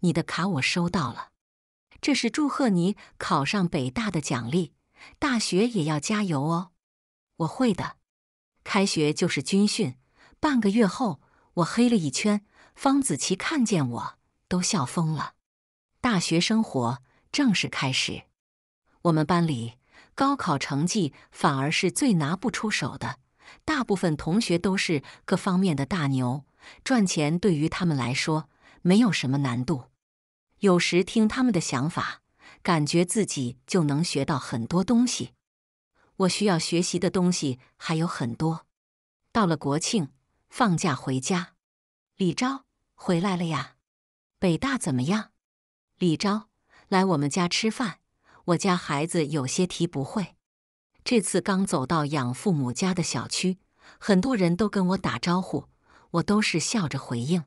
你的卡我收到了，这是祝贺你考上北大的奖励。大学也要加油哦，我会的。开学就是军训，半个月后我黑了一圈。方子琪看见我都笑疯了。大学生活正式开始。”我们班里高考成绩反而是最拿不出手的，大部分同学都是各方面的大牛，赚钱对于他们来说没有什么难度。有时听他们的想法，感觉自己就能学到很多东西。我需要学习的东西还有很多。到了国庆放假回家，李钊回来了呀。北大怎么样？李钊来我们家吃饭。我家孩子有些题不会，这次刚走到养父母家的小区，很多人都跟我打招呼，我都是笑着回应。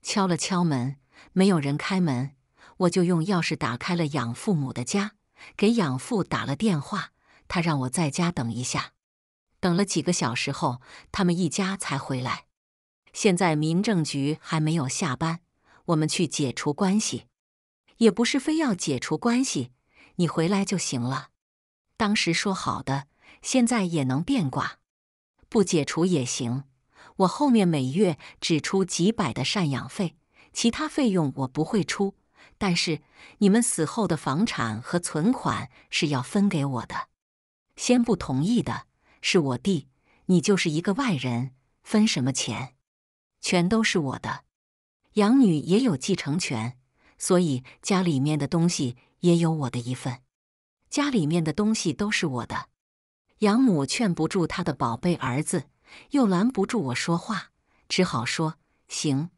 敲了敲门，没有人开门，我就用钥匙打开了养父母的家，给养父打了电话，他让我在家等一下。等了几个小时后，他们一家才回来。现在民政局还没有下班，我们去解除关系，也不是非要解除关系。你回来就行了。当时说好的，现在也能变卦，不解除也行。我后面每月只出几百的赡养费，其他费用我不会出。但是你们死后的房产和存款是要分给我的。先不同意的是我弟，你就是一个外人，分什么钱？全都是我的。养女也有继承权，所以家里面的东西。也有我的一份，家里面的东西都是我的。养母劝不住他的宝贝儿子，又拦不住我说话，只好说：“行，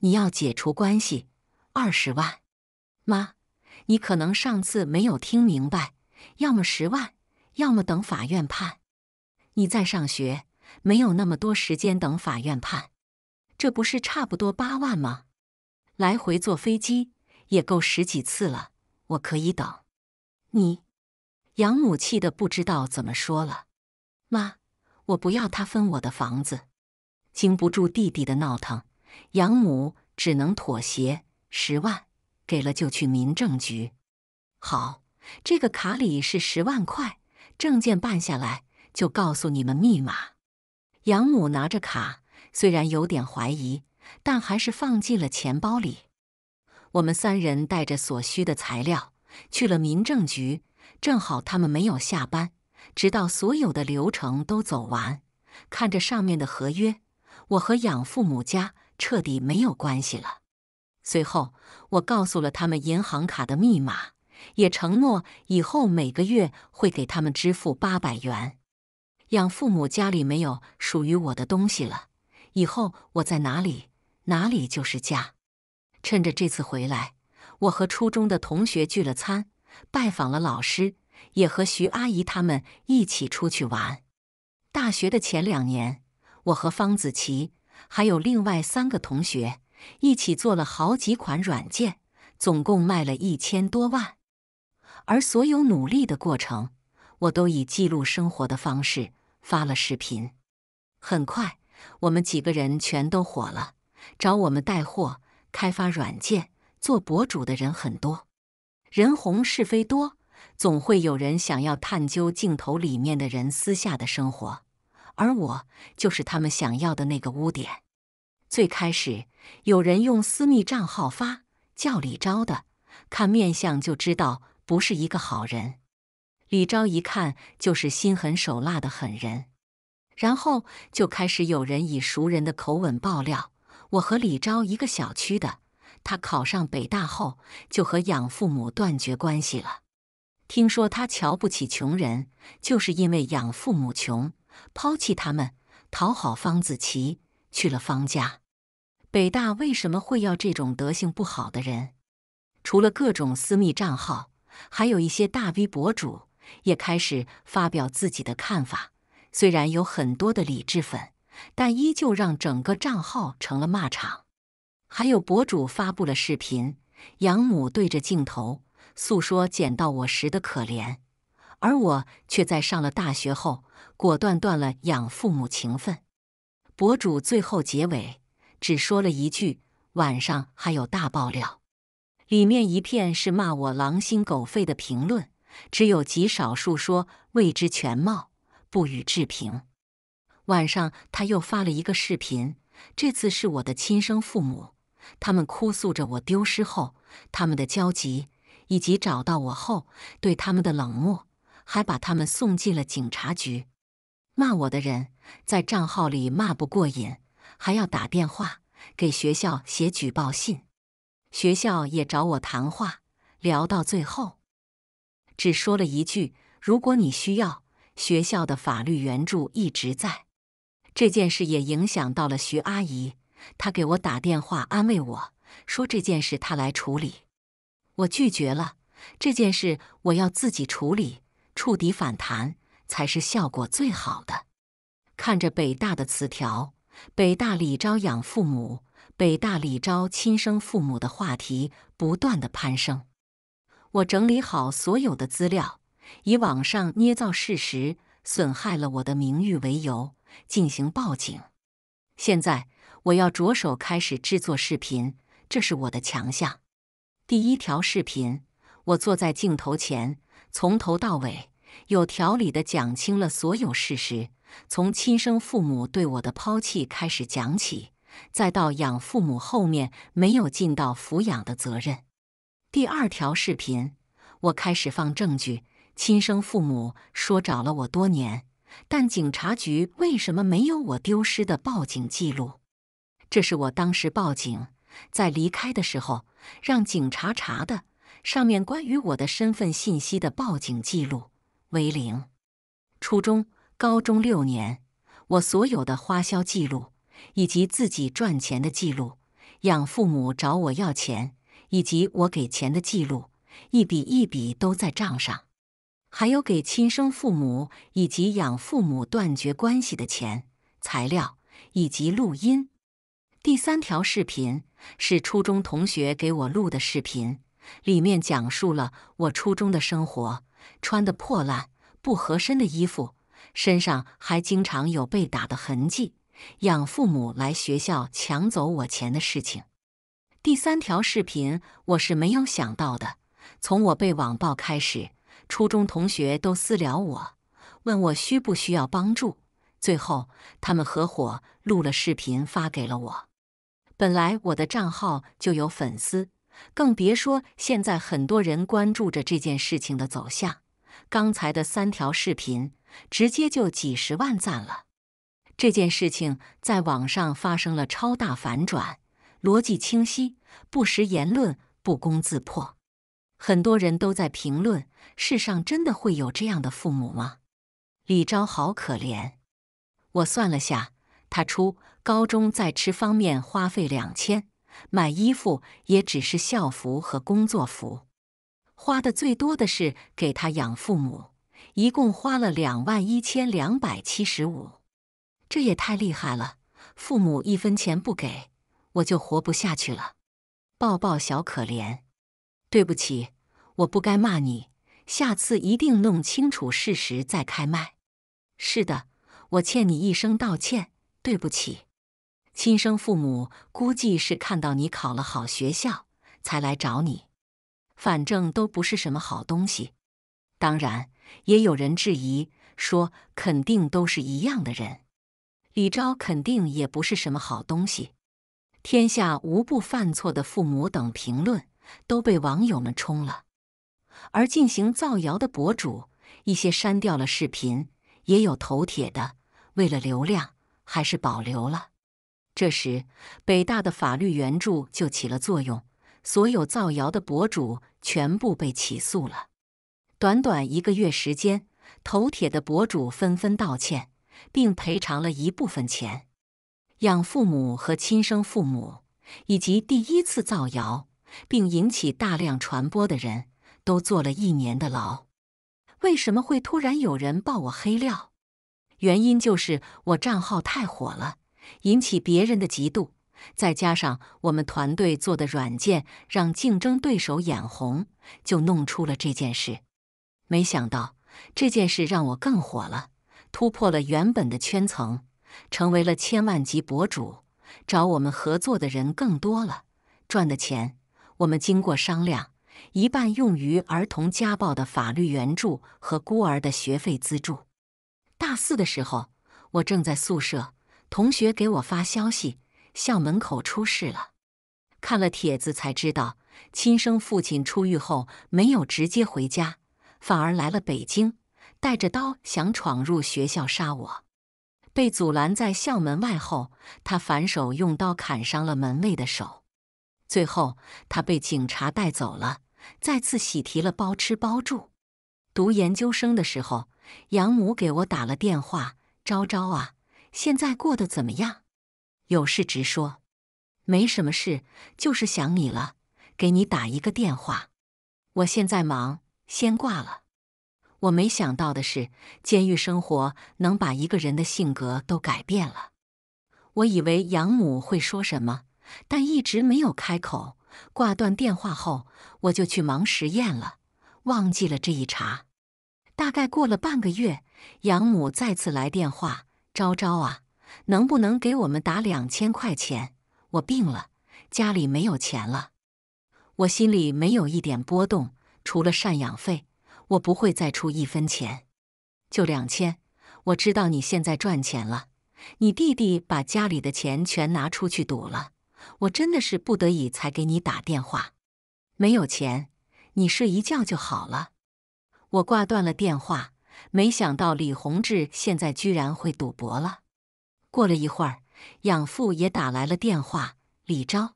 你要解除关系，二十万。”妈，你可能上次没有听明白，要么十万，要么等法院判。你在上学，没有那么多时间等法院判。这不是差不多八万吗？来回坐飞机也够十几次了。我可以等，你养母气得不知道怎么说了。妈，我不要他分我的房子。经不住弟弟的闹腾，养母只能妥协。十万给了，就去民政局。好，这个卡里是十万块，证件办下来就告诉你们密码。养母拿着卡，虽然有点怀疑，但还是放进了钱包里。我们三人带着所需的材料去了民政局，正好他们没有下班。直到所有的流程都走完，看着上面的合约，我和养父母家彻底没有关系了。随后，我告诉了他们银行卡的密码，也承诺以后每个月会给他们支付八百元。养父母家里没有属于我的东西了，以后我在哪里，哪里就是家。趁着这次回来，我和初中的同学聚了餐，拜访了老师，也和徐阿姨他们一起出去玩。大学的前两年，我和方子琪还有另外三个同学一起做了好几款软件，总共卖了一千多万。而所有努力的过程，我都以记录生活的方式发了视频。很快，我们几个人全都火了，找我们带货。开发软件、做博主的人很多，人红是非多，总会有人想要探究镜头里面的人私下的生活，而我就是他们想要的那个污点。最开始有人用私密账号发叫李昭的，看面相就知道不是一个好人。李昭一看就是心狠手辣的狠人，然后就开始有人以熟人的口吻爆料。我和李昭一个小区的，他考上北大后就和养父母断绝关系了。听说他瞧不起穷人，就是因为养父母穷，抛弃他们，讨好方子琪，去了方家。北大为什么会要这种德性不好的人？除了各种私密账号，还有一些大 V 博主也开始发表自己的看法。虽然有很多的理智粉。但依旧让整个账号成了骂场。还有博主发布了视频，养母对着镜头诉说捡到我时的可怜，而我却在上了大学后果断断了养父母情分。博主最后结尾只说了一句：“晚上还有大爆料。”里面一片是骂我狼心狗肺的评论，只有极少数说未知全貌，不予置评。晚上他又发了一个视频，这次是我的亲生父母，他们哭诉着我丢失后他们的焦急，以及找到我后对他们的冷漠，还把他们送进了警察局。骂我的人在账号里骂不过瘾，还要打电话给学校写举报信，学校也找我谈话，聊到最后只说了一句：“如果你需要学校的法律援助，一直在。”这件事也影响到了徐阿姨，她给我打电话安慰我说：“这件事她来处理。”我拒绝了，这件事我要自己处理。触底反弹才是效果最好的。看着北大的词条“北大李昭养父母”“北大李昭亲生父母”的话题不断的攀升，我整理好所有的资料，以网上捏造事实损害了我的名誉为由。进行报警。现在我要着手开始制作视频，这是我的强项。第一条视频，我坐在镜头前，从头到尾有条理地讲清了所有事实，从亲生父母对我的抛弃开始讲起，再到养父母后面没有尽到抚养的责任。第二条视频，我开始放证据，亲生父母说找了我多年。但警察局为什么没有我丢失的报警记录？这是我当时报警，在离开的时候让警察查的，上面关于我的身份信息的报警记录为零。初中、高中六年，我所有的花销记录以及自己赚钱的记录，养父母找我要钱以及我给钱的记录，一笔一笔都在账上。还有给亲生父母以及养父母断绝关系的钱、材料以及录音。第三条视频是初中同学给我录的视频，里面讲述了我初中的生活，穿的破烂不合身的衣服，身上还经常有被打的痕迹，养父母来学校抢走我钱的事情。第三条视频我是没有想到的，从我被网暴开始。初中同学都私聊我，问我需不需要帮助。最后，他们合伙录了视频发给了我。本来我的账号就有粉丝，更别说现在很多人关注着这件事情的走向。刚才的三条视频直接就几十万赞了。这件事情在网上发生了超大反转，逻辑清晰，不实言论不攻自破。很多人都在评论：世上真的会有这样的父母吗？李昭好可怜。我算了下，他初高中在吃方面花费两千，买衣服也只是校服和工作服，花的最多的是给他养父母，一共花了两万一千两百七十五。这也太厉害了！父母一分钱不给，我就活不下去了。抱抱小可怜。对不起，我不该骂你，下次一定弄清楚事实再开麦。是的，我欠你一声道歉。对不起，亲生父母估计是看到你考了好学校才来找你，反正都不是什么好东西。当然，也有人质疑说，肯定都是一样的人。李昭肯定也不是什么好东西。天下无不犯错的父母等评论。都被网友们冲了，而进行造谣的博主，一些删掉了视频，也有头铁的为了流量还是保留了。这时，北大的法律援助就起了作用，所有造谣的博主全部被起诉了。短短一个月时间，头铁的博主纷纷道歉，并赔偿了一部分钱。养父母和亲生父母，以及第一次造谣。并引起大量传播的人都坐了一年的牢。为什么会突然有人爆我黑料？原因就是我账号太火了，引起别人的嫉妒，再加上我们团队做的软件让竞争对手眼红，就弄出了这件事。没想到这件事让我更火了，突破了原本的圈层，成为了千万级博主，找我们合作的人更多了，赚的钱。我们经过商量，一半用于儿童家暴的法律援助和孤儿的学费资助。大四的时候，我正在宿舍，同学给我发消息，校门口出事了。看了帖子才知道，亲生父亲出狱后没有直接回家，反而来了北京，带着刀想闯入学校杀我，被阻拦在校门外后，他反手用刀砍伤了门卫的手。最后，他被警察带走了，再次喜提了包吃包住。读研究生的时候，养母给我打了电话：“昭昭啊，现在过得怎么样？有事直说。没什么事，就是想你了，给你打一个电话。我现在忙，先挂了。”我没想到的是，监狱生活能把一个人的性格都改变了。我以为养母会说什么。但一直没有开口。挂断电话后，我就去忙实验了，忘记了这一茬。大概过了半个月，养母再次来电话：“昭昭啊，能不能给我们打两千块钱？我病了，家里没有钱了。”我心里没有一点波动，除了赡养费，我不会再出一分钱。就两千。我知道你现在赚钱了，你弟弟把家里的钱全拿出去赌了。我真的是不得已才给你打电话，没有钱，你睡一觉就好了。我挂断了电话，没想到李洪志现在居然会赌博了。过了一会儿，养父也打来了电话：“李昭，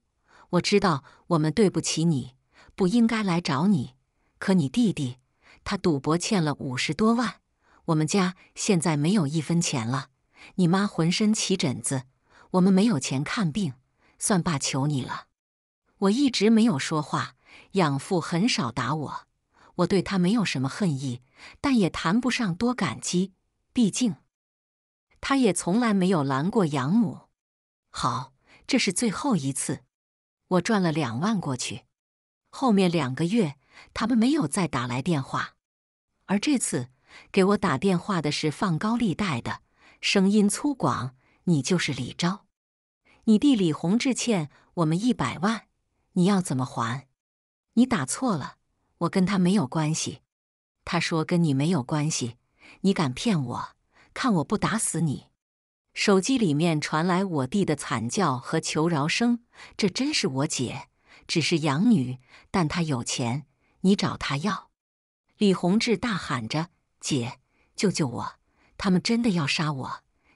我知道我们对不起你，不应该来找你，可你弟弟他赌博欠了五十多万，我们家现在没有一分钱了，你妈浑身起疹子，我们没有钱看病。”算罢，求你了。我一直没有说话。养父很少打我，我对他没有什么恨意，但也谈不上多感激。毕竟，他也从来没有拦过养母。好，这是最后一次。我转了两万过去。后面两个月，他们没有再打来电话。而这次给我打电话的是放高利贷的，声音粗犷：“你就是李钊。”你弟李洪志欠我们一百万，你要怎么还？你打错了，我跟他没有关系。他说跟你没有关系，你敢骗我？看我不打死你！手机里面传来我弟的惨叫和求饶声。这真是我姐，只是养女，但她有钱，你找她要。李洪志大喊着：“姐，救救我！他们真的要杀我，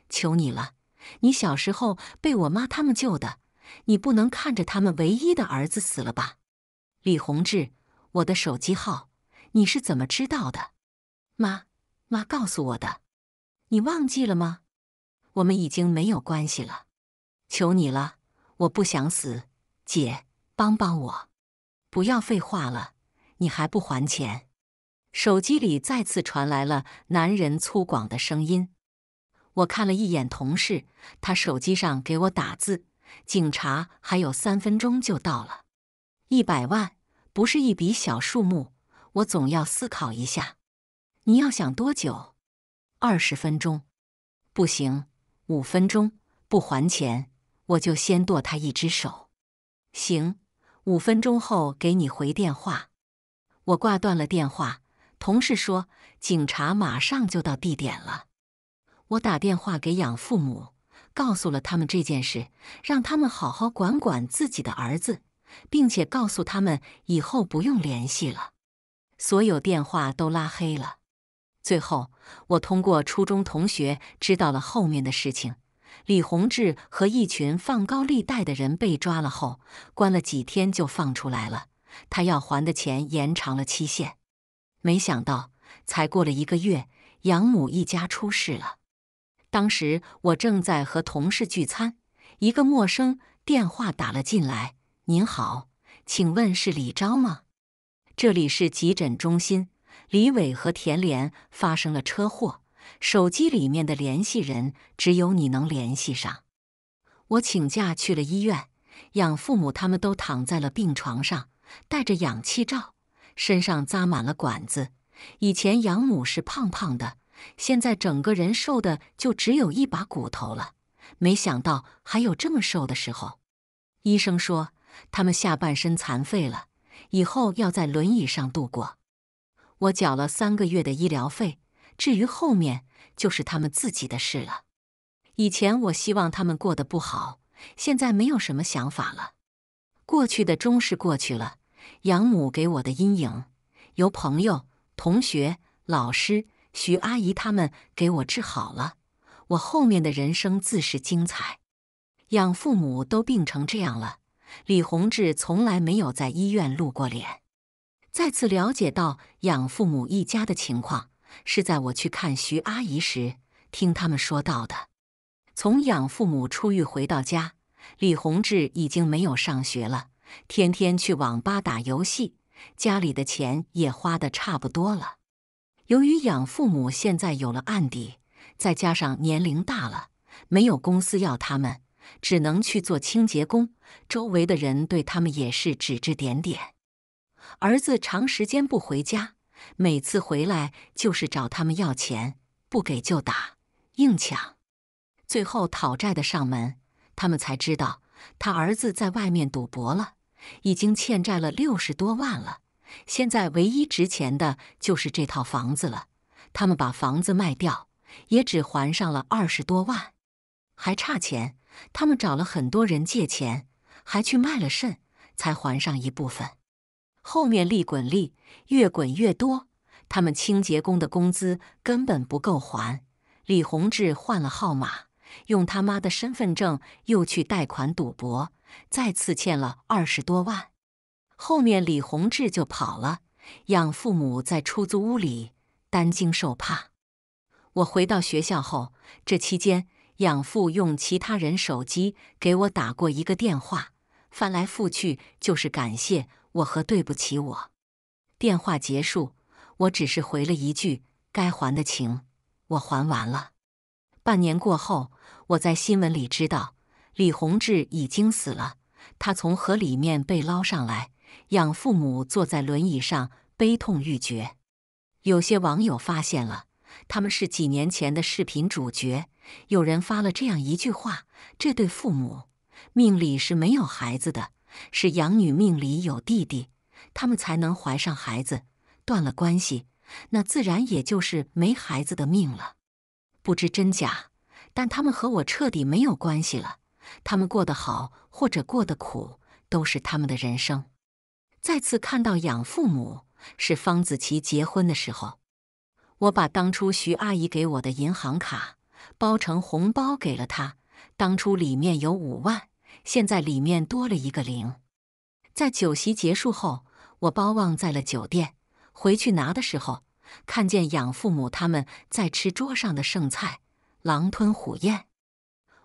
求你了！”你小时候被我妈他们救的，你不能看着他们唯一的儿子死了吧？李洪志，我的手机号，你是怎么知道的？妈妈告诉我的，你忘记了吗？我们已经没有关系了，求你了，我不想死，姐，帮帮我！不要废话了，你还不还钱？手机里再次传来了男人粗犷的声音。我看了一眼同事，他手机上给我打字：“警察还有三分钟就到了，一百万不是一笔小数目，我总要思考一下。”“你要想多久？”“二十分钟。”“不行，五分钟。”“不还钱，我就先剁他一只手。”“行，五分钟后给你回电话。”我挂断了电话。同事说：“警察马上就到地点了。”我打电话给养父母，告诉了他们这件事，让他们好好管管自己的儿子，并且告诉他们以后不用联系了，所有电话都拉黑了。最后，我通过初中同学知道了后面的事情：李洪志和一群放高利贷的人被抓了后，关了几天就放出来了，他要还的钱延长了期限。没想到，才过了一个月，养母一家出事了。当时我正在和同事聚餐，一个陌生电话打了进来。“您好，请问是李昭吗？”“这里是急诊中心，李伟和田莲发生了车祸，手机里面的联系人只有你能联系上。”我请假去了医院，养父母他们都躺在了病床上，戴着氧气罩，身上扎满了管子。以前养母是胖胖的。现在整个人瘦的就只有一把骨头了，没想到还有这么瘦的时候。医生说他们下半身残废了，以后要在轮椅上度过。我缴了三个月的医疗费，至于后面就是他们自己的事了。以前我希望他们过得不好，现在没有什么想法了。过去的终是过去了，养母给我的阴影，由朋友、同学、老师。徐阿姨他们给我治好了，我后面的人生自是精彩。养父母都病成这样了，李洪志从来没有在医院露过脸。再次了解到养父母一家的情况，是在我去看徐阿姨时听他们说到的。从养父母出狱回到家，李洪志已经没有上学了，天天去网吧打游戏，家里的钱也花的差不多了。由于养父母现在有了案底，再加上年龄大了，没有公司要他们，只能去做清洁工。周围的人对他们也是指指点点。儿子长时间不回家，每次回来就是找他们要钱，不给就打，硬抢。最后讨债的上门，他们才知道他儿子在外面赌博了，已经欠债了六十多万了。现在唯一值钱的就是这套房子了。他们把房子卖掉，也只还上了二十多万，还差钱。他们找了很多人借钱，还去卖了肾，才还上一部分。后面利滚利，越滚越多。他们清洁工的工资根本不够还。李洪志换了号码，用他妈的身份证又去贷款赌博，再次欠了二十多万。后面李洪志就跑了，养父母在出租屋里担惊受怕。我回到学校后，这期间养父用其他人手机给我打过一个电话，翻来覆去就是感谢我和对不起我。电话结束，我只是回了一句：“该还的情我还完了。”半年过后，我在新闻里知道李洪志已经死了，他从河里面被捞上来。养父母坐在轮椅上，悲痛欲绝。有些网友发现了，他们是几年前的视频主角。有人发了这样一句话：“这对父母命里是没有孩子的，是养女命里有弟弟，他们才能怀上孩子。断了关系，那自然也就是没孩子的命了。”不知真假，但他们和我彻底没有关系了。他们过得好或者过得苦，都是他们的人生。再次看到养父母是方子琪结婚的时候，我把当初徐阿姨给我的银行卡包成红包给了她。当初里面有五万，现在里面多了一个零。在酒席结束后，我包忘在了酒店，回去拿的时候，看见养父母他们在吃桌上的剩菜，狼吞虎咽。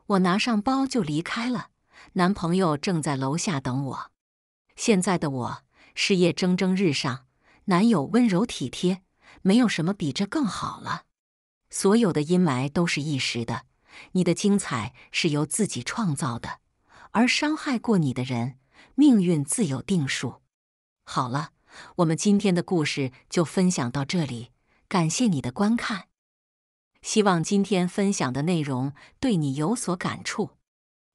我拿上包就离开了，男朋友正在楼下等我。现在的我。事业蒸蒸日上，男友温柔体贴，没有什么比这更好了。所有的阴霾都是一时的，你的精彩是由自己创造的，而伤害过你的人，命运自有定数。好了，我们今天的故事就分享到这里，感谢你的观看。希望今天分享的内容对你有所感触。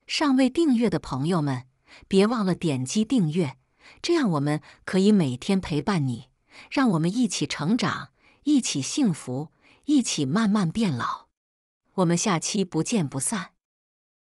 尚未订阅的朋友们，别忘了点击订阅。这样，我们可以每天陪伴你，让我们一起成长，一起幸福，一起慢慢变老。我们下期不见不散。